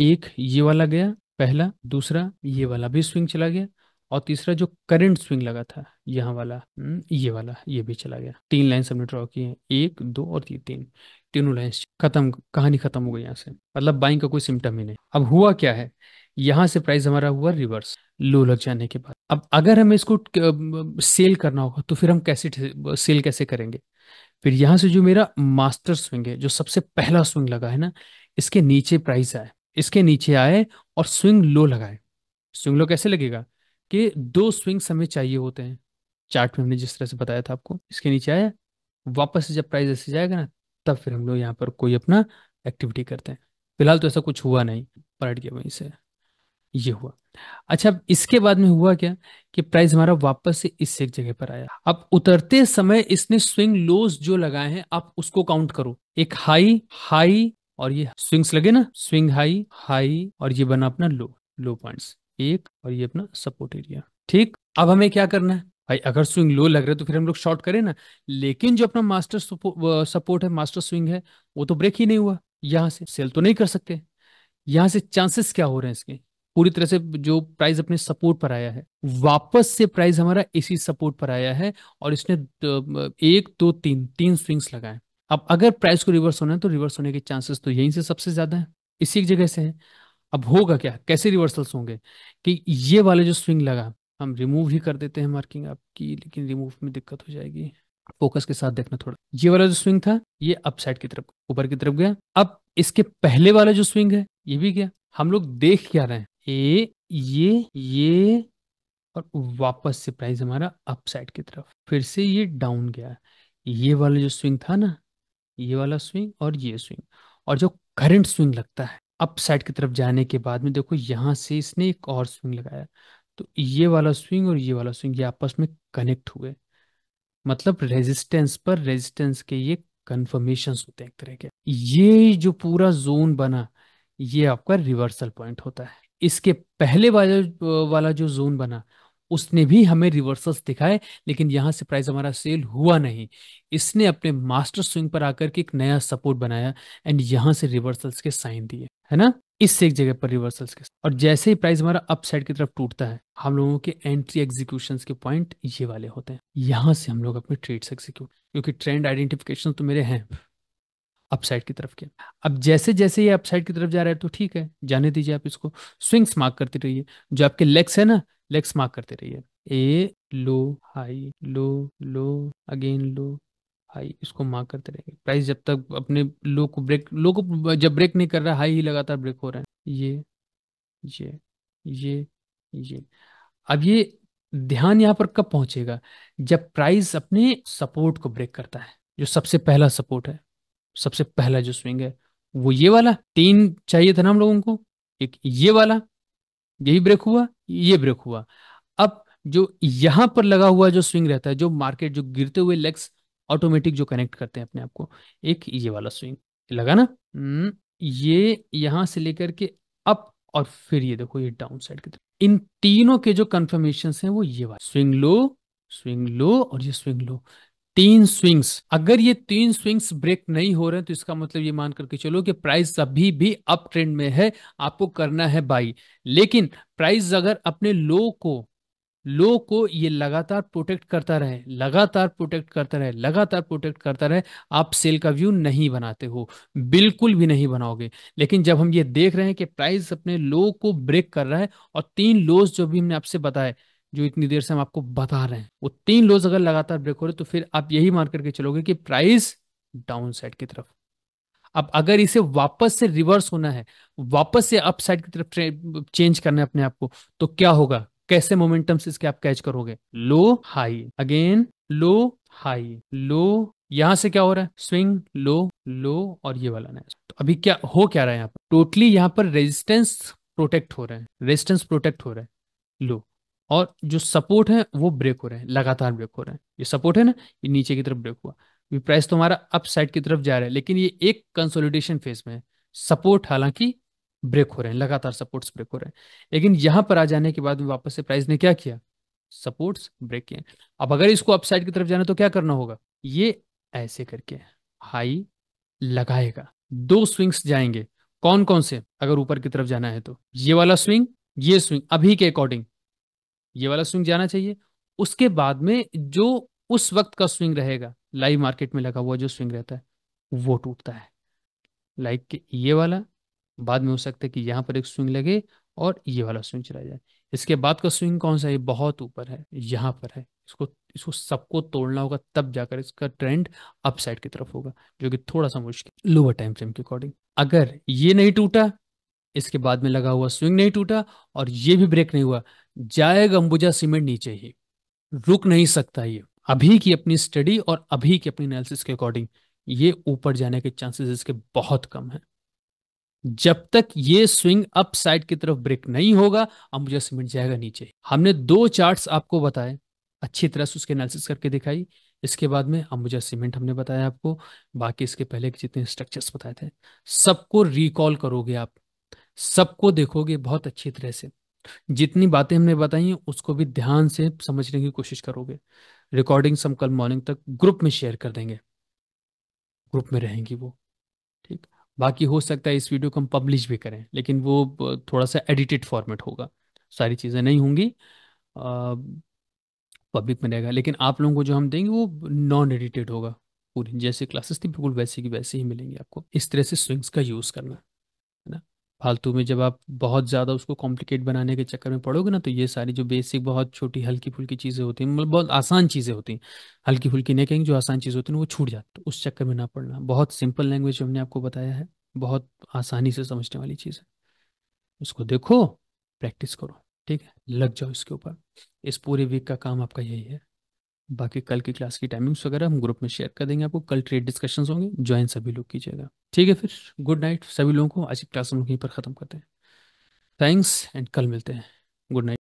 एक ये वाला गया पहला दूसरा ये वाला भी स्विंग चला गया और तीसरा जो करंट स्विंग लगा था यहाँ वाला हम्म, ये वाला ये भी चला गया तीन लाइन हमने ड्रॉ की हैं एक दो और तीन तीन तीनों लाइन्स खत्म कहानी खत्म हो गई यहाँ से मतलब बाइंग का कोई सिम्टम ही नहीं अब हुआ क्या है यहाँ से प्राइस हमारा हुआ रिवर्स लो लग जाने के बाद अब अगर हमें इसको सेल करना होगा तो फिर हम कैसे सेल कैसे करेंगे फिर यहाँ से जो मेरा मास्टर स्विंग है जो सबसे पहला स्विंग लगा है ना इसके नीचे प्राइस आए इसके नीचे आए और स्विंग लो लगाए स्विंग लो कैसे लगेगा कि दो स्विंग्स हमें चाहिए होते हैं चार्ट में हमने जिस तरह से बताया था आपको इसके नीचे आया वापस जब प्राइस ऐसे जाएगा ना तब फिर हम लोग यहाँ पर कोई अपना एक्टिविटी करते हैं फिलहाल तो ऐसा कुछ हुआ नहीं पलट गया वहीं से ये हुआ अच्छा अब इसके बाद में हुआ क्या कि प्राइस हमारा वापस से इस एक जगह पर आया अब उतरते समय इसने स्विंग लोज जो लगाए हैं आप उसको काउंट करो एक हाई हाई और ये स्विंग्स लगे ना स्विंग हाई हाई और ये बना अपना लो लो पॉइंट्स एक और ये अपना सपोर्ट एरिया ठीक अब हमें क्या करना है भाई अगर स्विंग लो लग रहा है तो फिर हम लोग शॉर्ट करें ना लेकिन जो अपना मास्टर सपोर्ट है मास्टर स्विंग है वो तो ब्रेक ही नहीं हुआ यहाँ से सेल तो नहीं कर सकते यहाँ से चांसेस क्या हो रहे हैं इसके पूरी तरह से जो प्राइस अपने सपोर्ट पर आया है वापस से प्राइस हमारा इसी सपोर्ट पर आया है और इसने एक दो तीन तीन स्विंग्स लगाए अब अगर प्राइस को रिवर्स होना है तो रिवर्स होने के चांसेस तो यहीं से सबसे ज्यादा है इसी एक जगह से है अब होगा क्या कैसे रिवर्सल्स होंगे कि ये वाले जो स्विंग लगा हम रिमूव ही कर देते हैं मार्किंग आपकी लेकिन रिमूव में दिक्कत हो जाएगी फोकस के साथ देखना थोड़ा ये वाला जो स्विंग था ये अपसाइड की तरफ ऊपर की तरफ गया अब इसके पहले वाला जो स्विंग है ये भी गया हम लोग देख क्या रहे हैं ए ये ये और वापस से प्राइस हमारा अपसाइड की तरफ फिर से ये डाउन गया ये वाला जो स्विंग था ना ये वाला स्विंग और ये स्विंग और जो करंट स्विंग लगता है अप साइड की तरफ जाने के बाद में देखो यहाँ से इसने एक और स्विंग लगाया तो ये वाला स्विंग और ये वाला स्विंग ये आपस में कनेक्ट हुए मतलब रेजिस्टेंस पर रेजिस्टेंस के ये कन्फर्मेशन होते हैं एक तरह के ये जो पूरा जोन बना ये आपका रिवर्सल पॉइंट होता है इसके पहले वाला वाला जो जोन बना उसने भी हमें रिवर्सल्स दिखाए लेकिन यहाँ से प्राइस हमारा सेल हुआ नहीं इसने अपने मास्टर स्विंग पर आकर के एक नया सपोर्ट बनाया एंड यहाँ से रिवर्सल्स के साइन दिए है ना इससे एक जगह पर रिवर्सल्स के और जैसे ही प्राइस हमारा अपसाइड की तरफ टूटता है हम लोगों के एंट्री एग्जीक्यूशन के पॉइंट ये वाले होते हैं यहाँ से हम लोग अपने ट्रेड एग्जीक्यूट क्योंकि ट्रेंड आइडेंटिफिकेशन तो मेरे हैं अपसाइड की तरफ के अब जैसे जैसे ये अपसाइड की तरफ जा रहा है तो ठीक है जाने दीजिए आप इसको स्विंग्स मार्क करते रहिए जो आपके लेग्स है ना लेग्स मार्क करते रहिए a low high low low again low high इसको मार्क करते रहेंगे प्राइस जब तक अपने लो को ब्रेक लो को जब ब्रेक नहीं कर रहा हाई ही लगातार ब्रेक हो रहा है ये ये ये ये अब ये ध्यान यहाँ पर कब पहुंचेगा जब प्राइस अपने सपोर्ट को ब्रेक करता है जो सबसे पहला सपोर्ट है सबसे पहला जो स्विंग है वो ये वाला तीन चाहिए था ना हम लोगों को एक ये वाला यही ब्रेक हुआ ये ब्रेक हुआ अब जो यहां पर लगा हुआ जो स्विंग रहता है जो मार्केट जो गिरते हुए लेग्स ऑटोमेटिक जो कनेक्ट करते हैं अपने आप को एक ये वाला स्विंग लगा ना हम्म, ये यहां से लेकर के अप और फिर ये देखो ये डाउन साइड की तरफ इन तीनों के जो कंफर्मेशन हैं वो ये वाला स्विंग लो स्विंग लो और ये स्विंग लो तीन स्विंग्स अगर ये तीन स्विंग्स ब्रेक नहीं हो रहे हैं तो इसका मतलब ये मान करके चलो कि प्राइस अभी भी अप ट्रेंड में है आपको करना है बाई लेकिन प्राइस अगर अपने लो को लो को ये लगातार प्रोटेक्ट करता रहे लगातार प्रोटेक्ट करता रहे लगातार प्रोटेक्ट करता रहे आप सेल का व्यू नहीं बनाते हो बिल्कुल भी नहीं बनाओगे लेकिन जब हम ये देख रहे हैं कि प्राइस अपने लो को ब्रेक कर रहा है और तीन लोज जो भी हमने आपसे बताया जो इतनी देर से हम आपको बता रहे हैं वो तीन लोज अगर लगातार ब्रेक हो रहे तो फिर आप यही मान करके चलोगे कि प्राइस डाउन साइड की तरफ अब अगर इसे वापस से रिवर्स होना है वापस से अप साइड की तरफ चेंज करना है अपने आप को तो क्या होगा कैसे मोमेंटम से इसके आप कैच करोगे low high again low high low यहां से क्या हो रहा है स्विंग लो लो और ये वाला नेक्स्ट तो अभी क्या हो क्या रहा है यहाँ पर टोटली यहाँ पर रेजिस्टेंस प्रोटेक्ट हो रहे हैं रेजिस्टेंस प्रोटेक्ट हो रहा है लो और जो सपोर्ट है वो ब्रेक हो रहे हैं लगातार ब्रेक हो रहे हैं ये सपोर्ट है ना ये नीचे की तरफ ब्रेक हुआ ये प्राइस तो हमारा अप साइड की तरफ जा रहा है लेकिन ये एक कंसोलिडेशन फेज में है सपोर्ट हालांकि ब्रेक हो रहे हैं लगातार सपोर्ट्स ब्रेक हो रहे हैं लेकिन यहां पर आ जाने के बाद में वापस से प्राइस ने क्या किया सपोर्ट्स ब्रेक किए अब अगर इसको अपसाइड की तरफ जाना तो क्या करना होगा ये ऐसे करके हाई लगाएगा दो स्विंग्स जाएंगे कौन कौन से अगर ऊपर की तरफ जाना है तो ये वाला स्विंग ये स्विंग अभी के अकॉर्डिंग ये वाला स्विंग जाना चाहिए उसके बाद में जो उस वक्त का स्विंग रहेगा लाइव मार्केट में लगा हुआ जो स्विंग रहता है वो टूटता है लाइक के ये वाला बाद में हो सकता है कि यहाँ पर एक स्विंग लगे और ये वाला स्विंग चला जाए इसके बाद का स्विंग कौन सा है बहुत ऊपर है यहां पर है इसको इसको सबको तोड़ना होगा तब जाकर इसका ट्रेंड अपसाइड की तरफ होगा जो कि थोड़ा सा मुश्किल लोअर टाइम फ्रेम के अकॉर्डिंग अगर ये नहीं टूटा इसके बाद में लगा हुआ स्विंग नहीं टूटा और ये भी ब्रेक नहीं हुआ जाएगा अंबुजा सीमेंट नीचे ही रुक नहीं सकता ये अभी की अपनी स्टडी और अभी की अपनी एनालिसिस के अकॉर्डिंग ये ऊपर जाने के चांसेस इसके बहुत कम है जब तक ये स्विंग अप साइड की तरफ ब्रेक नहीं होगा अंबुजा सीमेंट जाएगा नीचे हमने दो चार्ट्स आपको बताए अच्छी तरह से उसके एनालिसिस करके दिखाई इसके बाद में अंबुजा सीमेंट हमने बताया आपको बाकी इसके पहले के जितने स्ट्रक्चर्स बताए थे सबको रिकॉल करोगे आप सबको देखोगे बहुत अच्छी तरह से जितनी बातें हमने बताई हैं उसको भी ध्यान से समझने की कोशिश करोगे रिकॉर्डिंग हम कल मॉर्निंग तक ग्रुप में शेयर कर देंगे ग्रुप में रहेंगी वो ठीक बाकी हो सकता है इस वीडियो को हम पब्लिश भी करें लेकिन वो थोड़ा सा एडिटेड फॉर्मेट होगा सारी चीज़ें नहीं होंगी पब्लिक में रहेगा लेकिन आप लोगों को जो हम देंगे वो नॉन एडिटेड होगा पूरी जैसे क्लासेस थी बिल्कुल वैसे की वैसे ही मिलेंगी आपको इस तरह से स्विंग्स का यूज़ करना है ना फालतू में जब आप बहुत ज़्यादा उसको कॉम्प्लिकेट बनाने के चक्कर में पड़ोगे ना तो ये सारी जो बेसिक बहुत छोटी हल्की फुल्की चीज़ें होती हैं मतलब बहुत आसान चीज़ें होती हैं हल्की फुल्की नहीं कहेंगे जो आसान चीज़ होती है वो छूट जाती तो उस चक्कर में ना पड़ना बहुत सिंपल लैंग्वेज हमने आपको बताया है बहुत आसानी से समझने वाली चीज़ है उसको देखो प्रैक्टिस करो ठीक है लग जाओ इसके ऊपर इस पूरे वीक का काम आपका यही है बाकी कल की क्लास की टाइमिंग्स वगैरह हम ग्रुप में शेयर कर देंगे आपको कल ट्रेड डिस्कशंस होंगे ज्वाइन सभी लोग कीजिएगा ठीक है फिर गुड नाइट सभी लोगों को आज की क्लास हम यहीं पर ख़त्म करते हैं थैंक्स एंड कल मिलते हैं गुड नाइट